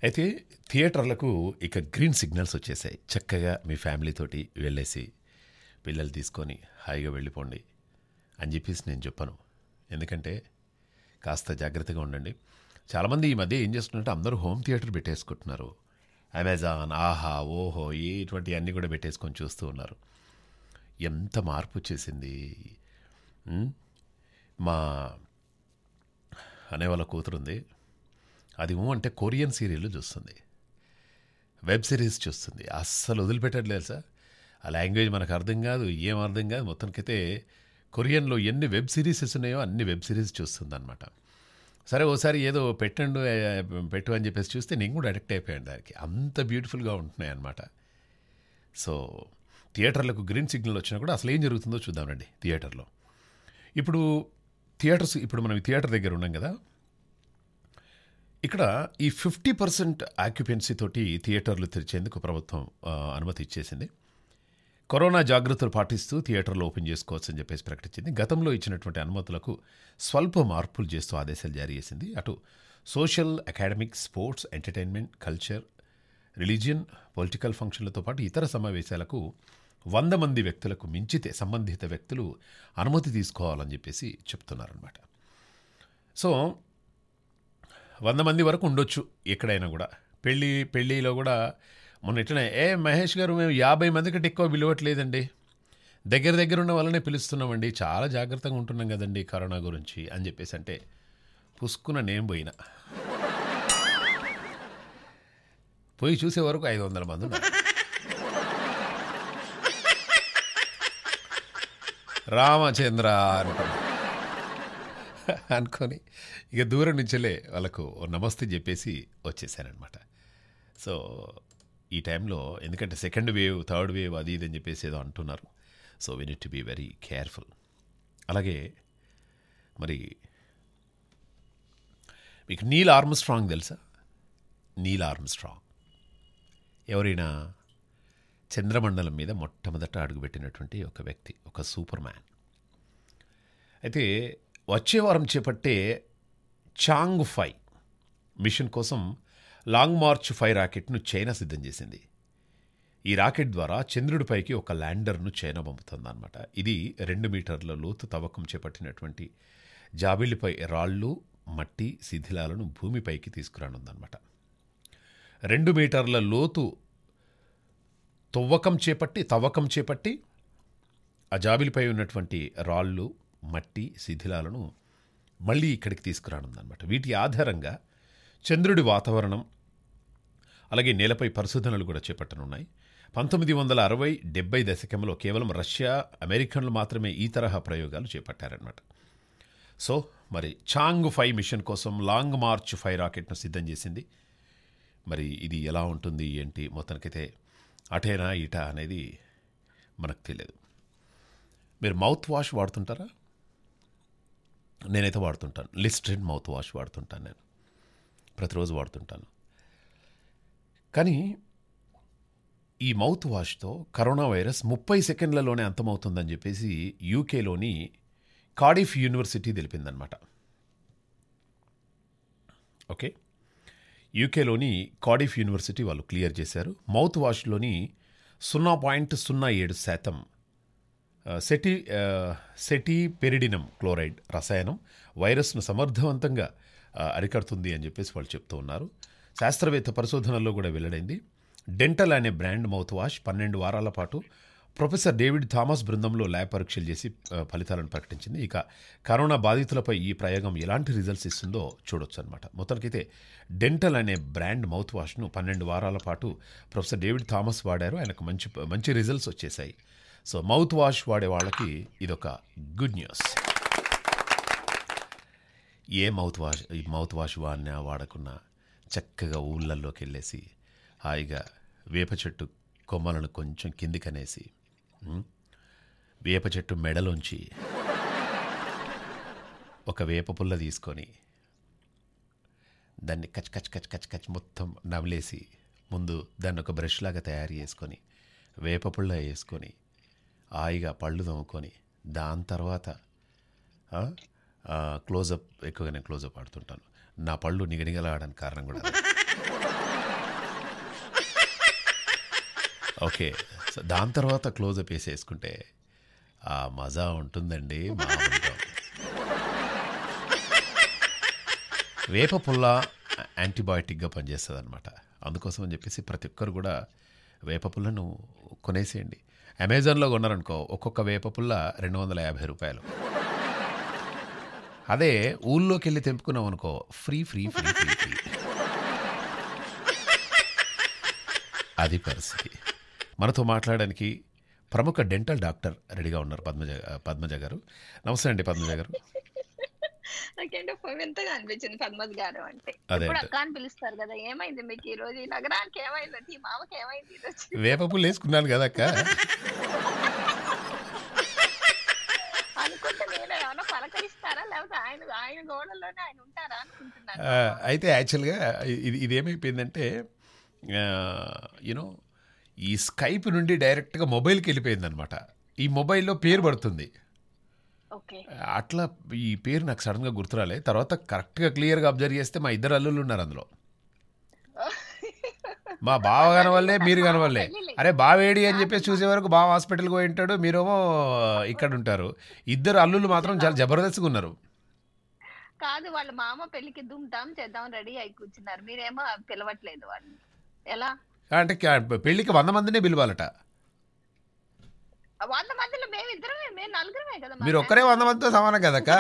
[SPEAKER 1] అయితే థియేటర్లకు ఇక గ్రీన్ సిగ్నల్స్ వచ్చేసాయి చక్కగా మీ ఫ్యామిలీతోటి వెళ్ళేసి పిల్లలు తీసుకొని హాయిగా వెళ్ళిపోండి అని చెప్పేసి నేను చెప్పాను ఎందుకంటే కాస్త జాగ్రత్తగా ఉండండి చాలామంది ఈ మధ్య ఏం చేస్తున్నట్టు అందరూ హోమ్ థియేటర్ పెట్టేసుకుంటున్నారు అమెజాన్ ఆహా ఓహో ఇటువంటి అన్నీ కూడా పెట్టేసుకొని చూస్తూ ఉన్నారు ఎంత మార్పు వచ్చేసింది మా అనే వాళ్ళ కూతురుంది అది అంటే కొరియన్ సీరియల్ చూస్తుంది వెబ్ సిరీస్ చూస్తుంది అస్సలు వదిలిపెట్టట్లేదు సార్ ఆ లాంగ్వేజ్ మనకు అర్థం కాదు ఏం అర్థం కాదు మొత్తానికైతే కొరియన్లో ఎన్ని వెబ్ సిరీసెస్ ఉన్నాయో అన్ని వెబ్ సిరీస్ అనమాట సరే ఓసారి ఏదో పెట్టండు పెట్టు అని చెప్పేసి చూస్తే నేను కూడా అడిక్ట్ అయిపోయాను దానికి అంత బ్యూటిఫుల్గా ఉంటున్నాయి అనమాట సో థియేటర్లకు గ్రీన్ సిగ్నల్ వచ్చినా కూడా అసలు ఏం జరుగుతుందో చూద్దామండి థియేటర్లో ఇప్పుడు థియేటర్స్ ఇప్పుడు మనం థియేటర్ దగ్గర ఉన్నాం కదా ఇక్కడ ఈ ఫిఫ్టీ పర్సెంట్ ఆక్యుపెన్సీ తోటి థియేటర్లు తెరిచేందుకు ప్రభుత్వం అనుమతి ఇచ్చేసింది కరోనా జాగ్రత్తలు పాటిస్తూ థియేటర్లు ఓపెన్ చేసుకోవచ్చు అని చెప్పేసి ప్రకటించింది గతంలో ఇచ్చినటువంటి అనుమతులకు స్వల్ప మార్పులు చేస్తూ ఆదేశాలు జారీ చేసింది అటు social academic sports entertainment culture religion political ఫంక్షన్లతో పాటు ఇతర సమావేశాలకు వంద మంది వ్యక్తులకు మించితే సంబంధిత వ్యక్తులు అనుమతి తీసుకోవాలని చెప్పేసి చెప్తున్నారనమాట సో వంద మంది వరకు ఉండొచ్చు ఎక్కడైనా కూడా పెళ్ళి పెళ్ళిలో కూడా మొన్న ఇట్లనే ఏ మహేష్ గారు మేము యాభై మందికి ఎక్కువ పిలవట్లేదండి దగ్గర దగ్గర ఉన్న వాళ్ళనే పిలుస్తున్నామండి చాలా జాగ్రత్తగా ఉంటున్నాం కదండి కరోనా గురించి అని చెప్పేసి అంటే పుస్కున నేను పోయినా పోయి చూసే వరకు ఐదు వందల మంది ఉన్నారు రామచంద్ర అనుకున్నాను అనుకొని ఇక దూరం నుంచెలే వాళ్ళకు నమస్తే చెప్పేసి వచ్చేసానమాట సో ఈ టైంలో ఎందుకంటే సెకండ్ వేవ్ థర్డ్ వేవ్ అది ఇది అని చెప్పేసి ఏదో అంటున్నారు so we need to be very careful అలాగే మరి మీకు నీల్ ఆర్మ్ స్ట్రాంగ్ తెలుసా నీల్ ఆర్మ్ స్ట్రాంగ్ ఎవరైనా చంద్రమండలం మీద మొట్టమొదట అడుగుపెట్టినటువంటి ఒక వ్యక్తి ఒక సూపర్ మ్యాన్ అయితే వచ్చే వారం చేపట్టే చాంగ్ ఫై మిషన్ కోసం లాంగ్ మార్చ్ ఫై రాకెట్ను చైనా సిద్ధం చేసింది ఈ రాకెట్ ద్వారా చంద్రుడిపైకి ఒక ల్యాండర్ను చైనా పంపుతుందన్నమాట ఇది రెండు మీటర్ల లోతు తవ్వకం చేపట్టినటువంటి జాబిలిపై రాళ్ళు మట్టి శిథిలాలను భూమిపైకి తీసుకురానుందన్నమాట రెండు మీటర్ల లోతు తవ్వకం చేపట్టి తవ్వకం చేపట్టి ఆ జాబిలిపై ఉన్నటువంటి రాళ్ళు మట్టి శిథిలాలను మళ్ళీ ఇక్కడికి తీసుకురానుందనమాట వీటి ఆధారంగా చంద్రుడి వాతావరణం అలాగే నేలపై పరిశోధనలు కూడా చేపట్టనున్నాయి పంతొమ్మిది వందల అరవై డెబ్బై దశకంలో కేవలం రష్యా అమెరికన్లు మాత్రమే ఈ తరహా ప్రయోగాలు చేపట్టారనమాట సో మరి చాంగ్ ఫైవ్ మిషన్ కోసం లాంగ్ మార్చ్ ఫైవ్ రాకెట్ను సిద్ధం చేసింది మరి ఇది ఎలా ఉంటుంది ఏంటి మొత్తానికైతే అటేనా ఇటా అనేది మనకు తెలియదు మీరు మౌత్ వాష్ వాడుతుంటారా నేనైతే వాడుతుంటాను లిస్ట్రిన్ మౌత్ వాష్ వాడుతుంటాను నేను ప్రతిరోజు వాడుతుంటాను కానీ ఈ మౌత్ వాష్తో కరోనా వైరస్ ముప్పై సెకండ్లలోనే అంతమవుతుందని చెప్పేసి యూకేలోని కాడిఫ్ యూనివర్సిటీ తెలిపిందనమాట ఓకే యూకేలోని కాడిఫ్ యూనివర్సిటీ వాళ్ళు క్లియర్ చేశారు మౌత్ వాష్లోని సున్నా పాయింట్ సున్నా ఏడు శాతం సెటి సెటి పెరిడినం క్లోరైడ్ రసాయనం వైరస్ను సమర్థవంతంగా అరికడుతుంది అని చెప్పేసి వాళ్ళు చెప్తూ ఉన్నారు శాస్త్రవేత్త పరిశోధనల్లో కూడా వెల్లడైంది డెంటల్ అనే బ్రాండ్ మౌత్ వాష్ పన్నెండు వారాల పాటు ప్రొఫెసర్ డేవిడ్ థామస్ బృందంలో ల్యాబ్ పరీక్షలు చేసి ఫలితాలను ప్రకటించింది ఇక కరోనా బాధితులపై ఈ ప్రయోగం ఎలాంటి రిజల్ట్స్ ఇస్తుందో చూడొచ్చు అనమాట మొత్తానికైతే డెంటల్ అనే బ్రాండ్ మౌత్ వాష్ను పన్నెండు వారాల పాటు ప్రొఫెసర్ డేవిడ్ థామస్ వాడారు ఆయనకు మంచి మంచి రిజల్ట్స్ వచ్చేసాయి సో మౌత్ వాష్ వాడే వాళ్ళకి ఇదొక గుడ్ న్యూస్ ఏ మౌత్ వాష్ ఈ మౌత్ వాష్ వాడినా వాడకున్నా చక్కగా ఊళ్ళల్లోకి వెళ్ళేసి హాయిగా వేప చెట్టు కొమ్మలను కొంచెం కిందికనేసి వేప చెట్టు మెడలోంచి ఒక వేప పుల్ల తీసుకొని దాన్ని కచ్ కచ్ కచ్ కచ్ కచ్ మొత్తం నవలేసి ముందు దాన్ని ఒక బ్రష్లాగా తయారు చేసుకొని వేప పుల్ల వేసుకొని హాయిగా పళ్ళు తోముకొని దాని తర్వాత క్లోజప్ ఎక్కువగా నేను క్లోజప్ ఆడుతుంటాను నా పళ్ళు నిగనిగలాడడానికి కారణం కూడా ఓకే దాని తర్వాత క్లోజప్ వేసేసుకుంటే ఆ మజా ఉంటుందండి వేప పుల్ల యాంటీబయాటిక్గా పనిచేస్తుంది అనమాట అందుకోసం అని చెప్పేసి ప్రతి ఒక్కరు కూడా వేప పుల్లను కొనేసేయండి అమెజాన్లో కొన్నారనుకో ఒక్కొక్క వేప పుల్ల రెండు వందల యాభై రూపాయలు అదే ఊళ్ళోకి వెళ్ళి తెంపుకున్నాం అనుకో free free free free free అది పరిస్థితి మనతో మాట్లాడడానికి ప్రముఖ డెంటల్ డాక్టర్ రెడీగా ఉన్నారు పద్మజ పద్మజ గారు నమస్తే అండి పద్మజ గారు
[SPEAKER 6] నాకేంటో అనిపించింది అంటే పిలుస్తారు కదా ఏమైంది మీకు ఈ రోజు నగరానికి ఏమైంది మామకి
[SPEAKER 1] ఏమైంది వేప వేసుకున్నాను కదా అక్క అయితే యాక్చువల్గా ఇది ఇది ఏమైపోయిందంటే యూనో ఈ స్కైప్ నుండి డైరెక్ట్గా మొబైల్కి వెళ్ళిపోయింది అనమాట ఈ మొబైల్లో పేరు పడుతుంది అట్లా ఈ పేరు నాకు సడన్గా గుర్తురాలే తర్వాత కరెక్ట్గా క్లియర్గా అబ్జర్వ్ చేస్తే మా ఇద్దరు అల్లులు ఉన్నారు అందులో మా బావ కనవల్లే మీరు కనవల్లే అరే బావేడి అని చెప్పేసి చూసే వరకు బావ హాస్పిటల్కి పోయి ఉంటాడు మీరేమో ఇక్కడ ఉంటారు ఇద్దరు అల్లులు మాత్రం చాలా జబర్దస్త్గా ఉన్నారు
[SPEAKER 6] కాదు వాళ్ళ మామ పెళ్లికి దుమ్తాం చేద్దాం రెడీ అయి కూర్చున్నారు మీరేమో పిలవట్లేదు వాళ్ళని ఎలా
[SPEAKER 1] అంటే పెళ్లికి వంద మందినే పిలవాలట
[SPEAKER 6] వంద మందిలో మేము మేము నలుగురమే కదా మీరు ఒక్కరే
[SPEAKER 1] వంద మందితో సమానం కదక్క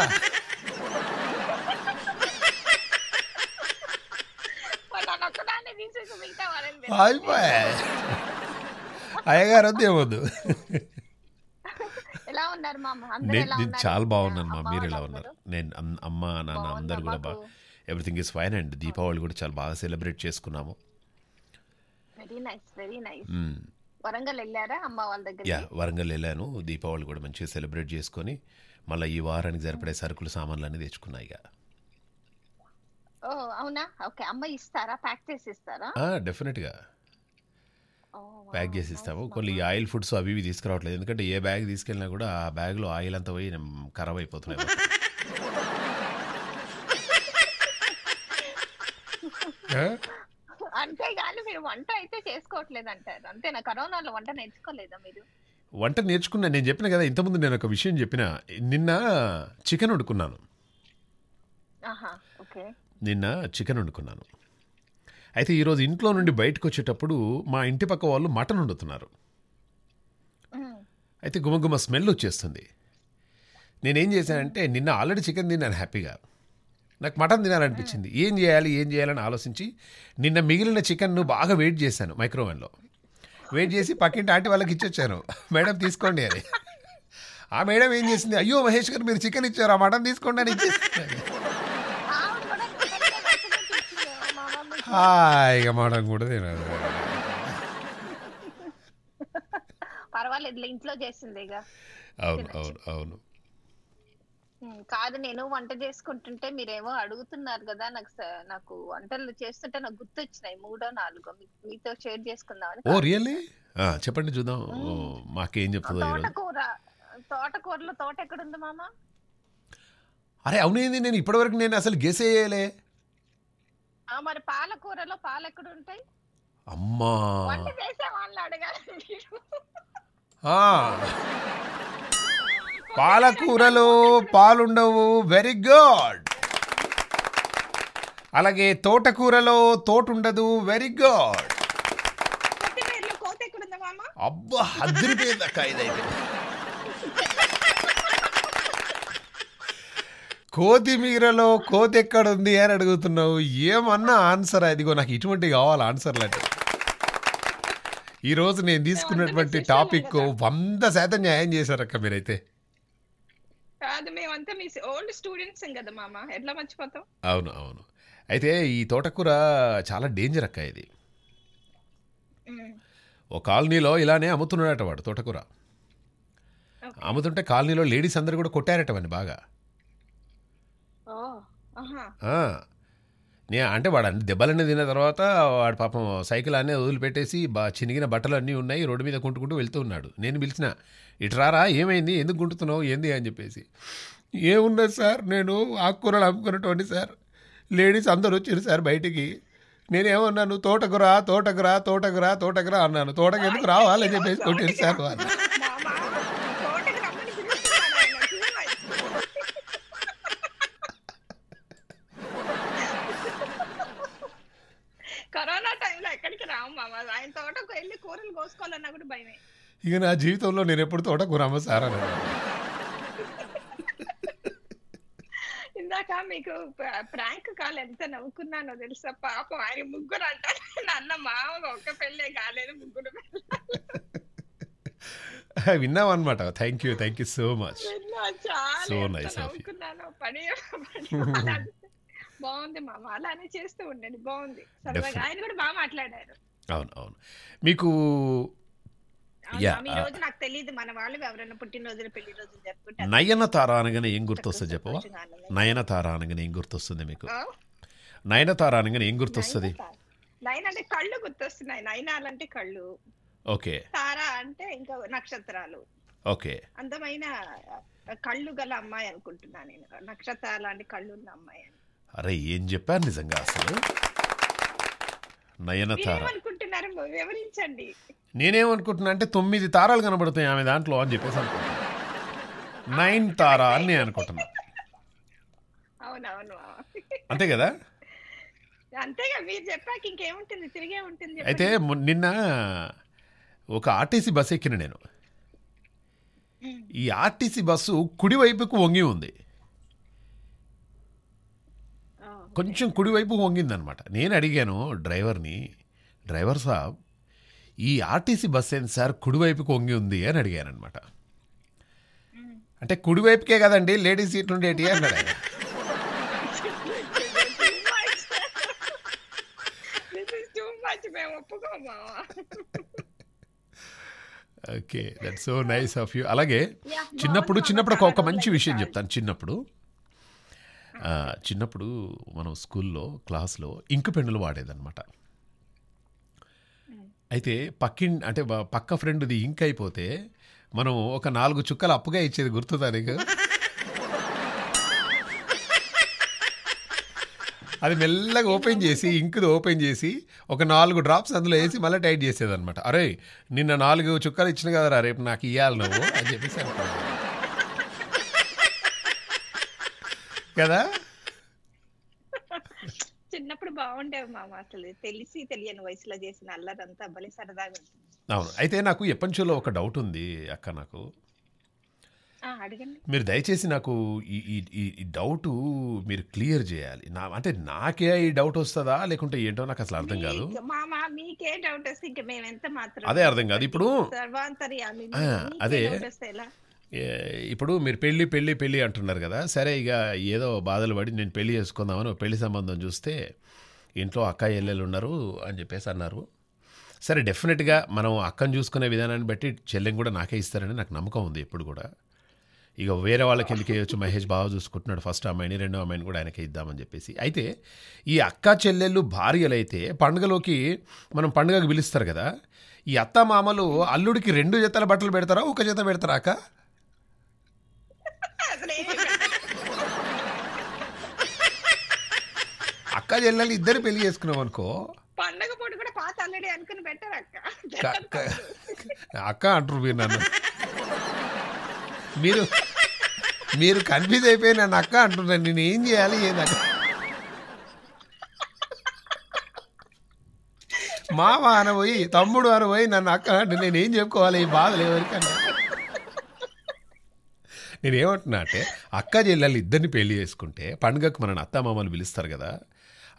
[SPEAKER 2] అయ్యగారు వద్దు
[SPEAKER 6] ఎలా ఉన్నారు నేను చాలా బాగున్నాను మా మీరు ఎలా ఉన్నారు
[SPEAKER 1] నేను అమ్మ నాన్న అందరు కూడా బాగా everything is fine and Deepavali కూడా చాలా బాగా సెలబ్రేట్ చేసుకున్నాము
[SPEAKER 6] very nice very nice Warangal వెళ్ళారా అమ్మ వాళ్ళ దగ్గర యా
[SPEAKER 1] వరంగల్ వెళ్ళాను దీపావళి కూడా మంచిగా సెలబ్రేట్ చేసుకొని మళ్ళీ ఈ వారానికి సరిపడే సరుకులు సామాన్లు అన్నీ తెచ్చుకున్నాయి ఇక
[SPEAKER 6] ఓ అవునా ఓకే అమ్మ ఇస్తారా ప్యాక్ చేసి ఇస్తారా
[SPEAKER 1] డెఫినెట్గా ప్యాక్ చేసి ఇస్తాము కొన్ని ఆయిల్ ఫుడ్స్ అవి ఇవి తీసుకురావట్లేదు ఎందుకంటే ఏ బ్యాగ్ తీసుకెళ్ళినా కూడా ఆ బ్యాగ్లో ఆయిల్ అంతా పోయి ఖరాబ్ అయిపోతున్నాయి
[SPEAKER 2] అంతేగాని
[SPEAKER 6] మీరు వంట అయితే చేసుకోవట్లేదు అంటారు అంతేనా కరోనాలో వంట నేర్చుకోలేదా మీరు
[SPEAKER 1] వంట నేర్చుకున్నా నేను చెప్పిన కదా ఇంతకుముందు నేను ఒక విషయం చెప్పిన నిన్న చికెన్ వండుకున్నాను నిన్న చికెన్ వండుకున్నాను అయితే ఈరోజు ఇంట్లో నుండి బయటకు వచ్చేటప్పుడు మా ఇంటి పక్క వాళ్ళు మటన్ వండుతున్నారు అయితే గుమగుమ స్మెల్ వచ్చేస్తుంది నేనేం చేశానంటే నిన్న ఆల్రెడీ చికెన్ తిన్నాను హ్యాపీగా నాకు మటన్ తినాలనిపించింది ఏం చేయాలి ఏం చేయాలని ఆలోచించి నిన్న మిగిలిన చికెన్ను బాగా వెయిట్ చేశాను మైక్రోవేవ్లో వెయిట్ చేసి పక్కింటి ఆంటీ వాళ్ళకి ఇచ్చొచ్చాను మేడం తీసుకోండి అని ఆ మేడం ఏం చేసింది అయ్యో మహేష్ గారు మీరు చికెన్ ఇచ్చారు ఆ మటన్ తీసుకోండి అని ఇచ్చేసి హాయిగా కూడా తినదు
[SPEAKER 6] పర్వాలేదు ఇంట్లో చేసిందేగా
[SPEAKER 1] అవును అవును అవును
[SPEAKER 6] కాదు నేను వంట చేసుకుంటుంటే మీరేమో అడుగుతున్నారు కదా నాకు నాకు వంటలు చేస్తుంటే నాకు గుర్తొచ్చినాయి మూడో నాలుగో మీతో షేర్ చేసుకుందాం ఓ రియల్లీ
[SPEAKER 1] చెప్పండి చూద్దాం మాకేం చెప్తుందో
[SPEAKER 6] తోటకూర తోటకూరలో తోట ఎక్కడుంది మామ
[SPEAKER 1] అరే అవునేది నేను ఇప్పటివరకు నేను అసలు గెస్ వేయలే
[SPEAKER 6] మరి పాలకూరలో పాలు ఎక్కడ ఉంటాయి
[SPEAKER 1] అమ్మా పాలకూరలో పాలుండవు వెరీ గుడ్ అలాగే తోటకూరలో తోటుండదు వెరీ గుడ్ అబ్బా అదిరిపోయింది ఇదైతే కోతిమీరలో కోతి ఎక్కడుంది అని అడుగుతున్నావు ఏమన్నా ఆన్సర్ అదిగో నాకు ఇటువంటి కావాలి ఆన్సర్లు ఈ ఈరోజు నేను తీసుకున్నటువంటి టాపిక్ వంద శాతం న్యాయం చేశారక్క మీరైతే
[SPEAKER 6] కాదు మేమంతా మీ ఓల్డ్ స్టూడెంట్స్ కదా మామ ఎట్లా మర్చిపోతాం
[SPEAKER 1] అవును అవును అయితే ఈ తోటకూర చాలా డేంజర్ అక్క ఇది ఓ కాలనీలో ఇలానే అమ్ముతున్నాడట వాడు తోటకూర అమ్ముతుంటే కాలనీలో లేడీస్ అందరు కూడా కొట్టారట వాడిని బాగా
[SPEAKER 2] నేను
[SPEAKER 1] నే అంటే వాడు అన్ని దెబ్బలన్నీ తిన్న తర్వాత వాడు పాపం సైకిల్ అన్నీ వదిలిపెట్టేసి బా చినిగిన బట్టలు అన్నీ ఉన్నాయి రోడ్డు మీద కుంటుకుంటూ వెళ్తూ ఉన్నాడు నేను పిలిచిన రారా ఏమైంది ఎందుకు గుంటుతున్నావు ఏంది అని చెప్పేసి ఏమున్నా సార్ నేను ఆకుకూరలు అమ్ముకున్నటువంటి సార్ లేడీస్ అందరూ వచ్చారు సార్ బయటికి నేనేమన్నాను తోటకురా తోటకురా తోటకురా తోటకురా అన్నాను తోటకు ఎందుకు రావాలని చెప్పేసి కొట్టారు సార్ వాళ్ళు
[SPEAKER 6] ఆయన తోటకు వెళ్ళి కూరలు కోసుకోవాలన్నా కూడా భయమే
[SPEAKER 1] ఇక నా జీవితంలో నేను ఎప్పుడు తోట తోటకూర అమ్మ సారా
[SPEAKER 6] ఇందాక మీకు ప్రాంక్ కాల్ ఎంత నవ్వుకున్నానో తెలుసా పాపం ఆయన ముగ్గురు అంటారు నాన్న మామ ఒక్క పెళ్ళే కాలేదు ముగ్గురు
[SPEAKER 1] విన్నాం అనమాట thank you thank you so much
[SPEAKER 6] so nice పని బాగుంది మామ అలానే చేస్తూ ఉండండి బాగుంది సరదాగా ఆయన కూడా బాగా మాట్లాడారు
[SPEAKER 1] అవును అవును మీకు యా నాకు
[SPEAKER 6] తెలియదు మన వాళ్ళు ఎవరైనా పుట్టినరోజులు పెళ్లి రోజులు జరుపుకుంటారు
[SPEAKER 1] నయనతార అనగానే ఏం గుర్తొస్తుంది చెప్పవా నయనతార అనగానే ఏం గుర్తొస్తుంది మీకు నయనతార అనగానే ఏం గుర్తొస్తుంది
[SPEAKER 6] నయన అంటే కళ్ళు గుర్తొస్తున్నాయి నయనాలు అంటే కళ్ళు ఓకే తార అంటే ఇంకా నక్షత్రాలు ఓకే అందమైన కళ్ళు గల అమ్మాయి అనుకుంటున్నాను నేను నక్షత్రాలు అంటే కళ్ళు ఉన్న అమ్మాయి
[SPEAKER 1] అరే ఏం చెప్పారు నిజంగా అసలు నయనతార
[SPEAKER 6] వివరించండి
[SPEAKER 1] నేనేమనుకుంటున్నా అంటే తొమ్మిది తారాలు కనబడుతున్నాయి ఆమె దాంట్లో అని చెప్పేసి అనుకుంటున్నా నైన్ తారా అని నేను అనుకుంటున్నా అంతే కదా అయితే నిన్న ఒక ఆర్టీసీ బస్ ఎక్కిన నేను ఈ ఆర్టీసీ బస్సు కుడివైపుకు వంగి ఉంది కొంచెం కుడివైపు వంగిందనమాట నేను అడిగాను డ్రైవర్ని డ్రైవర్ సాబ్ ఈ ఆర్టీసీ బస్ ఏంటి సార్ కుడివైపుకి వంగి ఉంది అని అడిగానమాట అంటే కుడివైపుకే కదండి లేడీస్ నుండి ఉండేటి అన్నాడు okay that so nice of you అలాగే చిన్నప్పుడు చిన్నప్పుడు ఒక మంచి విషయం చెప్తాను చిన్నప్పుడు చిన్నప్పుడు మనం స్కూల్లో క్లాస్లో ఇంక్ పెన్నులు వాడేదనమాట అయితే పక్కిన్ అంటే పక్క ఫ్రెండ్ది ఇంక్ అయిపోతే మనం ఒక నాలుగు చుక్కలు అప్పుగా ఇచ్చేది గుర్తుందా నీకు అది మెల్లగా ఓపెన్ చేసి ఇంకుది ఓపెన్ చేసి ఒక నాలుగు డ్రాప్స్ అందులో వేసి మళ్ళీ టైట్ చేసేదనమాట అరే నిన్న నాలుగు చుక్కలు ఇచ్చిన కదరా రేపు నాకు ఇవ్వాలి నువ్వు అని చెప్పేసి అనుకున్నాను కదా
[SPEAKER 6] చిన్నప్పుడు బాగుండేవి మామ అసలు తెలిసి తెలియని వయసులో చేసిన అల్లరంతా భలే సరదాగా
[SPEAKER 1] అవును అయితే నాకు ఎప్పటిలో ఒక డౌట్ ఉంది అక్క నాకు మీరు దయచేసి నాకు ఈ ఈ డౌట్ మీరు క్లియర్ చేయాలి నా అంటే నాకే ఈ డౌట్ వస్తుందా లేకుంటే ఏంటో నాకు అసలు అర్థం కాదు
[SPEAKER 6] మీకే డౌట్ వస్తే ఎంత మాత్రం అదే అర్థం కాదు ఇప్పుడు అదే
[SPEAKER 1] ఇప్పుడు మీరు పెళ్ళి పెళ్ళి పెళ్ళి అంటున్నారు కదా సరే ఇక ఏదో బాధలు పడి నేను పెళ్ళి చేసుకుందామని పెళ్లి సంబంధం చూస్తే ఇంట్లో అక్క ఎల్లెలు ఉన్నారు అని చెప్పేసి అన్నారు సరే డెఫినెట్గా మనం అక్కను చూసుకునే విధానాన్ని బట్టి చెల్లెం కూడా నాకే ఇస్తారని నాకు నమ్మకం ఉంది ఎప్పుడు కూడా ఇక వేరే వాళ్ళకి వెళ్ళికేయచ్చు మహేష్ బాగా చూసుకుంటున్నాడు ఫస్ట్ అమ్మాయిని రెండో అమ్మాయిని కూడా ఆయనకి ఇద్దామని చెప్పేసి అయితే ఈ అక్క చెల్లెళ్ళు అయితే పండుగలోకి మనం పండుగకు పిలుస్తారు కదా ఈ అత్త మామలు అల్లుడికి రెండు జతల బట్టలు పెడతారా ఒక జత పెడతారా అక్క అక్క చెల్లెలు ఇద్దరు పెళ్లి చేసుకున్నాం అనుకో
[SPEAKER 6] పండగ పూట కూడా పాత అల్లడి అనుకుని పెట్టారు అక్క
[SPEAKER 1] అక్క అంటారు మీరు నన్ను మీరు మీరు కన్ఫ్యూజ్ అయిపోయి నన్ను అక్క అంటున్నాను నేను ఏం చేయాలి ఏందక్క మామ అనబోయి తమ్ముడు అనబోయి నన్ను అక్క అంటే నేను ఏం చెప్పుకోవాలి ఈ బాధలు ఎవరికన్నా నేనేమంటున్నా అంటే అక్క చెల్లెళ్ళు ఇద్దరిని పెళ్లి చేసుకుంటే పండుగకు మన అత్తమామని పిలుస్తారు కదా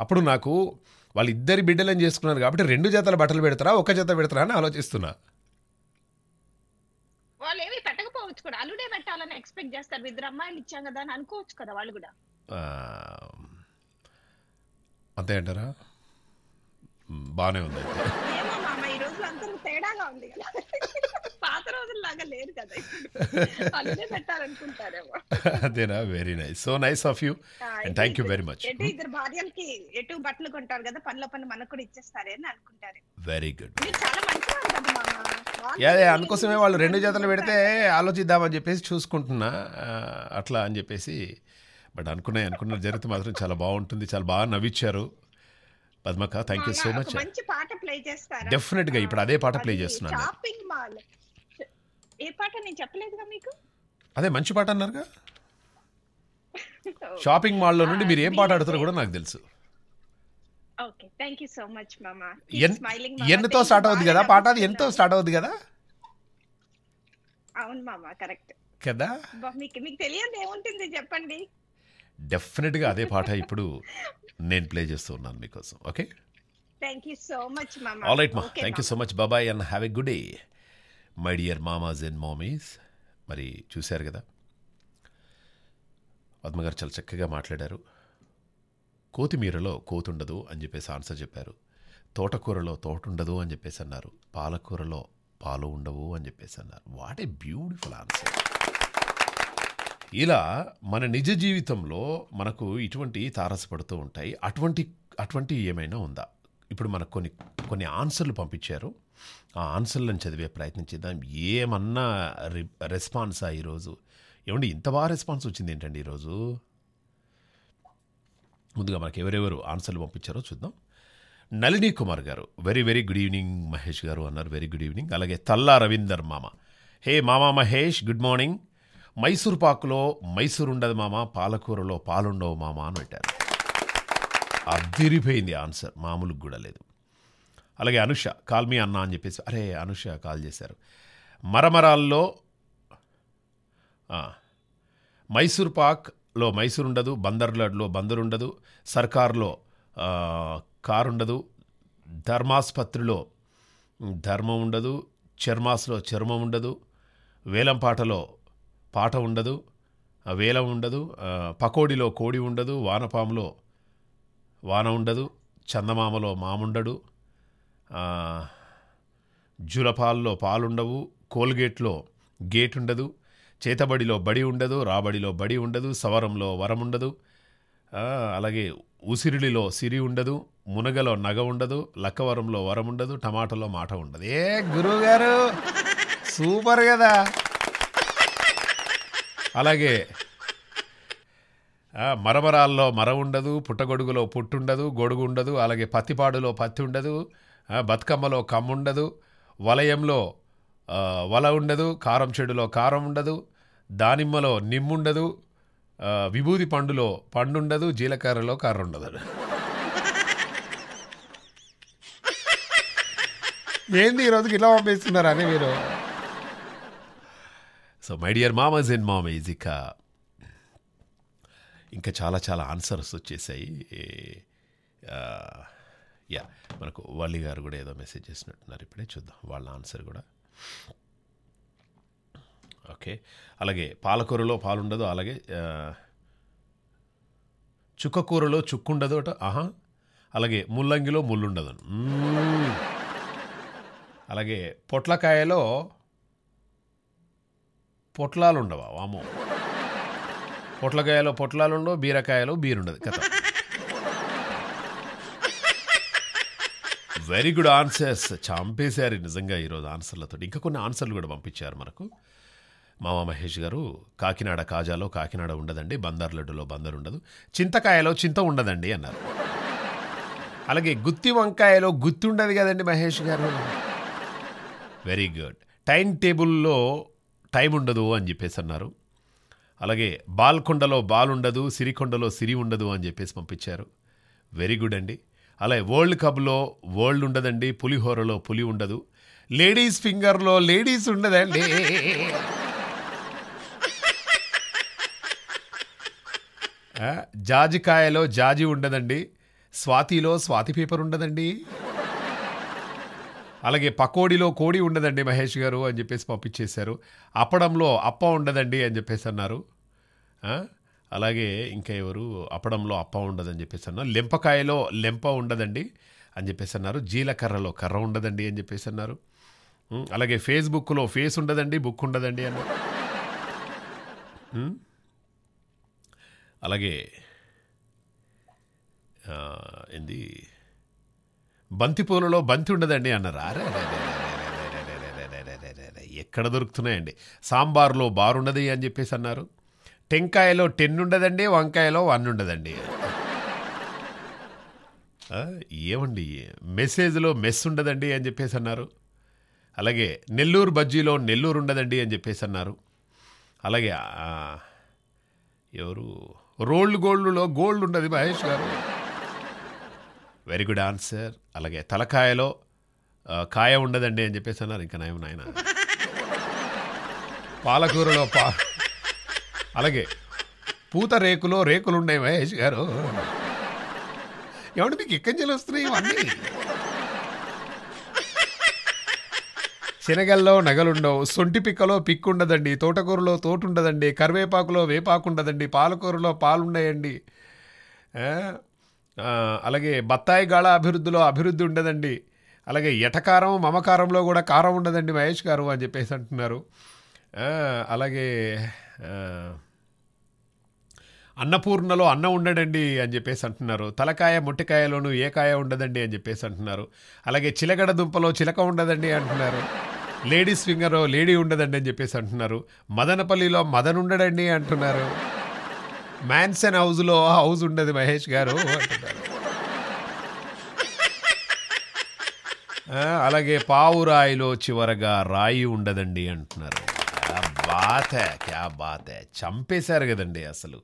[SPEAKER 1] అప్పుడు నాకు వాళ్ళు ఇద్దరి బిడ్డలని చేసుకున్నారు కాబట్టి రెండు జతల బట్టలు పెడతారా ఒక జత పెడతారా అని ఆలోచిస్తున్నా
[SPEAKER 6] వాళ్ళు ఏమీ పెట్టకపోవచ్చు కూడా పెట్టాలని ఎక్స్పెక్ట్ చేస్తారు ఇచ్చాం కదా అని అనుకోవచ్చు కదా వాళ్ళు కూడా
[SPEAKER 1] అంతే అంటారా బానే ఉంది
[SPEAKER 6] ఈ రోజు అందరూ
[SPEAKER 1] అదేనా very nice so nice of you thank you very much ఇద్దరు
[SPEAKER 6] భార్యలకి ఎటు బట్టలు కొంటారు కదా పనిలో పని మనకు కూడా ఇచ్చేస్తారే అని అనుకుంటారు
[SPEAKER 1] వెరీ గుడ్ చాలా అదే అందుకోసమే వాళ్ళు రెండు జతలు పెడితే ఆలోచిద్దామని చెప్పేసి చూసుకుంటున్నా అట్లా అని చెప్పేసి బట్ అనుకున్నాయి అనుకున్న జరిగితే మాత్రం చాలా బాగుంటుంది చాలా బాగా నవ్విచ్చారు Padmaka thank you so much మంచి
[SPEAKER 6] పాట ప్లే చేస్తారా డెఫినెట్ గా ఇప్పుడు అదే పాట ప్లే చేస్తున్నాను షాపింగ్ మాల్ ఏ పాట నేను చెప్పలేదుగా మీకు
[SPEAKER 1] అదే మంచి పాట అన్నారుగా
[SPEAKER 6] షాపింగ్ మాల్ లో నుండి మీరు ఏం పాట ఆడుతారో కూడా నాకు తెలుసు okay thank you so much మామా
[SPEAKER 1] ఎన్తో స్టార్ట్ అవుద్ది కదా పాట అది ఎంతో స్టార్ట్ అవుద్ది కదా
[SPEAKER 6] అవును మామా కరెక్ట్ కదా మీకు మీకు తెలియదు ఏముంటుంది చెప్పండి
[SPEAKER 1] డెఫినెట్ గా అదే పాట ఇప్పుడు నేను ప్లే చేస్తూ ఉన్నాను మీకోసం okay
[SPEAKER 6] thank you so much all right మా థ్యాంక్ యూ సో
[SPEAKER 1] మచ్ బాబాయ్ and have a good day my dear మామాజ్ అండ్ మామీస్ మరి చూశారు కదా పద్మగారు చాలా చక్కగా మాట్లాడారు కోతిమీరలో కోతుండదు అని చెప్పేసి ఆన్సర్ చెప్పారు తోటకూరలో తోట ఉండదు అని చెప్పేసి అన్నారు పాలకూరలో పాలు ఉండవు అని చెప్పేసి అన్నారు వాట్ ఏ బ్యూటిఫుల్ ఆన్సర్ ఇలా మన నిజ జీవితంలో మనకు ఇటువంటి తారసపడుతూ ఉంటాయి అటువంటి అటువంటి ఏమైనా ఉందా ఇప్పుడు మనకు కొన్ని కొన్ని ఆన్సర్లు పంపించారు ఆ ఆన్సర్లను చదివే ప్రయత్నం చేద్దాం ఏమన్నా రెస్పాన్సా ఈరోజు ఏమండి ఇంత బాగా రెస్పాన్స్ వచ్చింది ఏంటండి ఈరోజు ముందుగా మనకు ఎవరెవరు ఆన్సర్లు పంపించారో చూద్దాం నళిని కుమార్ గారు very very good evening Mahesh గారు అన్నారు వెరీ గుడ్ ఈవినింగ్ అలాగే తల్లా రవీందర్ మామ హే మామా మహేష్ గుడ్ మార్నింగ్ మైసూర్ పాకులో మైసూర్ ఉండదు మామ పాలకూరలో పాలుండవు మామ అని పెట్టారు అద్దిరిపోయింది ఆన్సర్ మామూలుగా కూడా లేదు అలాగే అనుష కాల్ మీ అన్న అని చెప్పేసి అరే అనుష కాల్ చేశారు మరమరాల్లో మైసూర్ పాక్లో మైసూర్ ఉండదు బందర్లో బందర్ ఉండదు సర్కార్లో కారు ఉండదు ధర్మాసుపత్రిలో ధర్మం ఉండదు చర్మాస్లో చర్మం ఉండదు వేలంపాటలో పాట ఉండదు వేల ఉండదు పకోడిలో కోడి ఉండదు వానపాములో వాన ఉండదు చందమామలో మాముండడు జులపాల్లో పాలుండవు కోల్గేట్లో గేట్ ఉండదు చేతబడిలో బడి ఉండదు రాబడిలో బడి ఉండదు సవరంలో ఉండదు అలాగే ఉసిరిడిలో సిరి ఉండదు మునగలో నగ ఉండదు లక్కవరంలో వరం ఉండదు టమాటాలో మాట ఉండదు ఏ గురువుగారు సూపర్ కదా అలాగే మరమరాల్లో మర ఉండదు పుట్టగొడుగులో పుట్టుండదు గొడుగు ఉండదు అలాగే పత్తిపాడులో పత్తి ఉండదు బతుకమ్మలో కమ్ముండదు వలయంలో వల ఉండదు కారం చెడులో కారం ఉండదు దానిమ్మలో నిమ్ముండదు విభూది పండులో పండుండదు జీలకర్రలో కర్ర ఉండదు ఏంది ఈరోజుకి ఇలా పంపిస్తున్నారని మీరు సో మై డియర్ మామస్ ఇన్ మామీజ్ ఇక ఇంకా చాలా చాలా ఆన్సర్స్ వచ్చేసాయి యా మనకు వల్లి గారు కూడా ఏదో మెసేజ్ చేసినట్టున్నారు ఇప్పుడే చూద్దాం వాళ్ళ ఆన్సర్ కూడా ఓకే అలాగే పాలకూరలో పాలుండదు అలాగే చుక్కకూరలో చుక్కుండదు అట ఆహా అలాగే ముల్లంగిలో ముళ్ళుండదు అలాగే పొట్లకాయలో పొట్లాలు ఉండవా వామో పొట్లకాయలో పొట్లాలు ఉండవు బీరకాయలో బీరుండదు కథ వెరీ గుడ్ ఆన్సర్స్ చంపేశారు నిజంగా ఈరోజు ఆన్సర్లతో ఇంకా కొన్ని ఆన్సర్లు కూడా పంపించారు మనకు మామ మహేష్ గారు కాకినాడ కాజాలో కాకినాడ ఉండదండి బందర్ లడ్డులో బందర్ ఉండదు చింతకాయలో చింత ఉండదండి అన్నారు అలాగే గుత్తి వంకాయలో గుత్తి ఉండదు కదండి మహేష్ గారు వెరీ గుడ్ టైం టేబుల్లో టైం ఉండదు అని చెప్పేసి అన్నారు అలాగే బాల్కొండలో బాలుండదు సిరికొండలో సిరి ఉండదు అని చెప్పేసి పంపించారు వెరీ గుడ్ అండి అలాగే వరల్డ్ కప్లో వరల్డ్ ఉండదండి పులిహోరలో పులి ఉండదు లేడీస్ ఫింగర్లో లేడీస్ ఉండదండి జాజికాయలో జాజి ఉండదండి స్వాతిలో స్వాతి పేపర్ ఉండదండి అలాగే పకోడీలో కోడి ఉండదండి మహేష్ గారు అని చెప్పేసి పంపించేశారు అప్పడంలో అప్ప ఉండదండి అని చెప్పేసి అన్నారు అలాగే ఇంకా ఎవరు అప్పడంలో అప్ప ఉండదని చెప్పేసి అన్నారు లెంపకాయలో లెంప ఉండదండి అని చెప్పేసి అన్నారు జీలకర్రలో కర్ర ఉండదండి అని చెప్పేసి అన్నారు అలాగే ఫేస్బుక్లో ఫేస్ ఉండదండి బుక్ ఉండదండి అని అలాగే ఏంది బంతిపూలలో బంతి ఉండదండి అన్నారా ఎక్కడ దొరుకుతున్నాయండి సాంబార్లో బారుండదు అని చెప్పేసి అన్నారు టెంకాయలో టెన్ ఉండదండి వంకాయలో వన్ ఉండదండి ఏమండి మెసేజ్లో మెస్ ఉండదండి అని చెప్పేసి అన్నారు అలాగే నెల్లూరు బజ్జీలో నెల్లూరు ఉండదండి అని చెప్పేసి అన్నారు అలాగే ఎవరు రోల్డ్ గోల్డ్లో గోల్డ్ ఉండదు మహేష్ గారు వెరీ గుడ్ ఆన్సర్ అలాగే తలకాయలో కాయ ఉండదండి అని చెప్పేసి అన్నారు ఇంకా నయం నాయన పాలకూరలో పా అలాగే పూత రేకులో రేకులు ఉన్నాయి మహేష్ గారు ఏమంటే మీకు ఎక్కడి వస్తున్నాయి ఇవన్నీ శనగల్లో నగలుండవు సొంటి పిక్కలో పిక్కుండదండి తోటకూరలో తోటుండదండి కరివేపాకులో వేపాకు ఉండదండి పాలకూరలో పాలుండయండి అలాగే బత్తాయి గాళ అభివృద్ధిలో అభివృద్ధి ఉండదండి అలాగే ఎటకారం మమకారంలో కూడా కారం ఉండదండి మహేష్ గారు అని చెప్పేసి అంటున్నారు అలాగే అన్నపూర్ణలో అన్నం ఉండడండి అని చెప్పేసి అంటున్నారు తలకాయ మొట్టికాయలోను ఏ కాయ ఉండదండి అని చెప్పేసి అంటున్నారు అలాగే చిలకడ దుంపలో చిలక ఉండదండి అంటున్నారు లేడీస్ ఫింగర్ లేడీ ఉండదండి అని చెప్పేసి అంటున్నారు మదనపల్లిలో మదనుండడండి అంటున్నారు మ్యాన్సన్ హౌస్లో హౌస్ ఉండదు మహేష్ గారు అలాగే పావురాయిలో చివరగా రాయి ఉండదండి అంటున్నారు బాతే క్యా బాతే చంపేశారు కదండి అసలు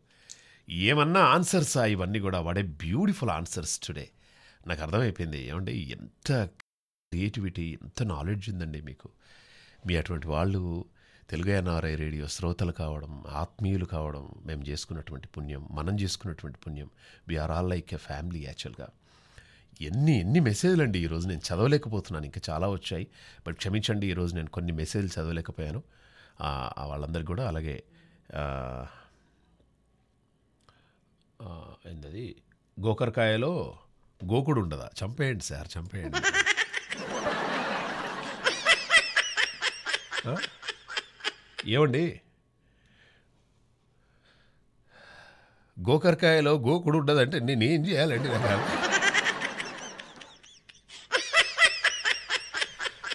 [SPEAKER 1] ఏమన్నా ఆన్సర్స్ ఇవన్నీ కూడా వాడే బ్యూటిఫుల్ ఆన్సర్స్ టుడే నాకు అర్థమైపోయింది ఏమంటే ఎంత క్రియేటివిటీ ఎంత నాలెడ్జ్ ఉందండి మీకు మీ అటువంటి వాళ్ళు తెలుగు ఎన్ఆర్ఐ రేడియో శ్రోతలు కావడం ఆత్మీయులు కావడం మేము చేసుకున్నటువంటి పుణ్యం మనం చేసుకున్నటువంటి పుణ్యం we're all like a family యాక్చువల్గా ఎన్ని ఎన్ని మెసేజ్లు అండి ఈరోజు నేను చదవలేకపోతున్నాను ఇంకా చాలా వచ్చాయి బట్ క్షమించండి ఈరోజు నేను కొన్ని మెసేజ్లు చదవలేకపోయాను వాళ్ళందరికీ కూడా అలాగే ఏంటది గోకరకాయలో గోకుడు ఉండదా చంపేయండి సార్ చంపేయండి ఏమండి గోకరకాయలో గోకుడు ఉండదంటే ఏం చేయాలండి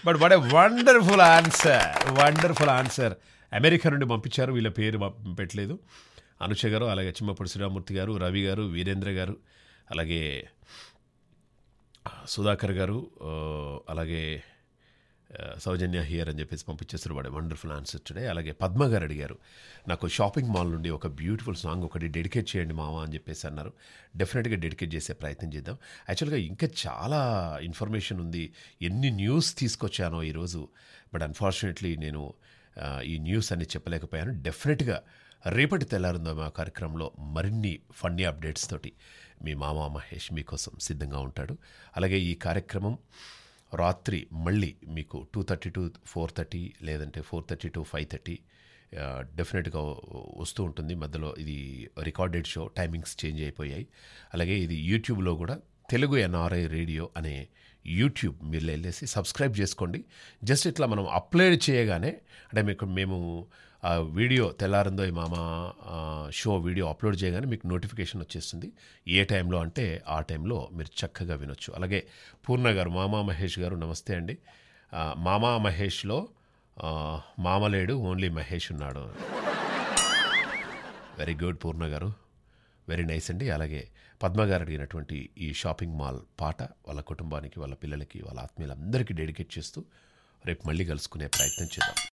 [SPEAKER 1] but what a wonderful answer wonderful answer America నుండి పంపించారు వీళ్ళ పేరు పెట్టలేదు అనుష గారు అలాగే చిమ్మపూడి శ్రీరామూర్తి గారు రవి గారు వీరేంద్ర గారు అలాగే సుధాకర్ గారు అలాగే సౌజన్య హియర్ అని చెప్పేసి పంపించేస్తారు వాడు వండర్ఫుల్ ఆన్సర్ టుడే అలాగే పద్మగారు అడిగారు నాకు షాపింగ్ మాల్ నుండి ఒక బ్యూటిఫుల్ సాంగ్ ఒకటి డెడికేట్ చేయండి మావా అని చెప్పేసి అన్నారు డెఫినెట్గా డెడికేట్ చేసే ప్రయత్నం చేద్దాం యాక్చువల్గా ఇంకా చాలా ఇన్ఫర్మేషన్ ఉంది ఎన్ని న్యూస్ తీసుకొచ్చానో ఈరోజు బట్ అన్ఫార్చునేట్లీ నేను ఈ న్యూస్ అన్ని చెప్పలేకపోయాను డెఫినెట్గా రేపటి తెల్లారుందో మా కార్యక్రమంలో మరిన్ని ఫన్నీ అప్డేట్స్ తోటి మీ మామ మహేష్ మీకోసం సిద్ధంగా ఉంటాడు అలాగే ఈ కార్యక్రమం రాత్రి మళ్ళీ మీకు two thirty to four thirty లేదంటే four thirty to five thirty డెఫినెట్గా వస్తూ ఉంటుంది మధ్యలో ఇది రికార్డెడ్ షో టైమింగ్స్ చేంజ్ అయిపోయాయి అలాగే ఇది యూట్యూబ్లో కూడా తెలుగు ఎన్ఆర్ఐ రేడియో అనే యూట్యూబ్ మీరు వెళ్ళేసి సబ్స్క్రైబ్ చేసుకోండి జస్ట్ ఇట్లా మనం అప్లోడ్ చేయగానే అంటే మీకు మేము ఆ వీడియో తెల్లారిందో మామ షో వీడియో అప్లోడ్ చేయగానే మీకు నోటిఫికేషన్ వచ్చేస్తుంది ఏ టైంలో అంటే ఆ టైంలో మీరు చక్కగా వినొచ్చు అలాగే పూర్ణ గారు మామా మహేష్ గారు నమస్తే అండి మామా మహేష్లో మామలేడు ఓన్లీ మహేష్ ఉన్నాడు వెరీ గుడ్ పూర్ణ గారు వెరీ నైస్ అండి అలాగే పద్మగారు అడిగినటువంటి ఈ షాపింగ్ మాల్ పాట వాళ్ళ కుటుంబానికి వాళ్ళ పిల్లలకి వాళ్ళ ఆత్మీయులందరికీ
[SPEAKER 2] డెడికేట్ చేస్తూ రేపు మళ్ళీ కలుసుకునే ప్రయత్నం చేద్దాం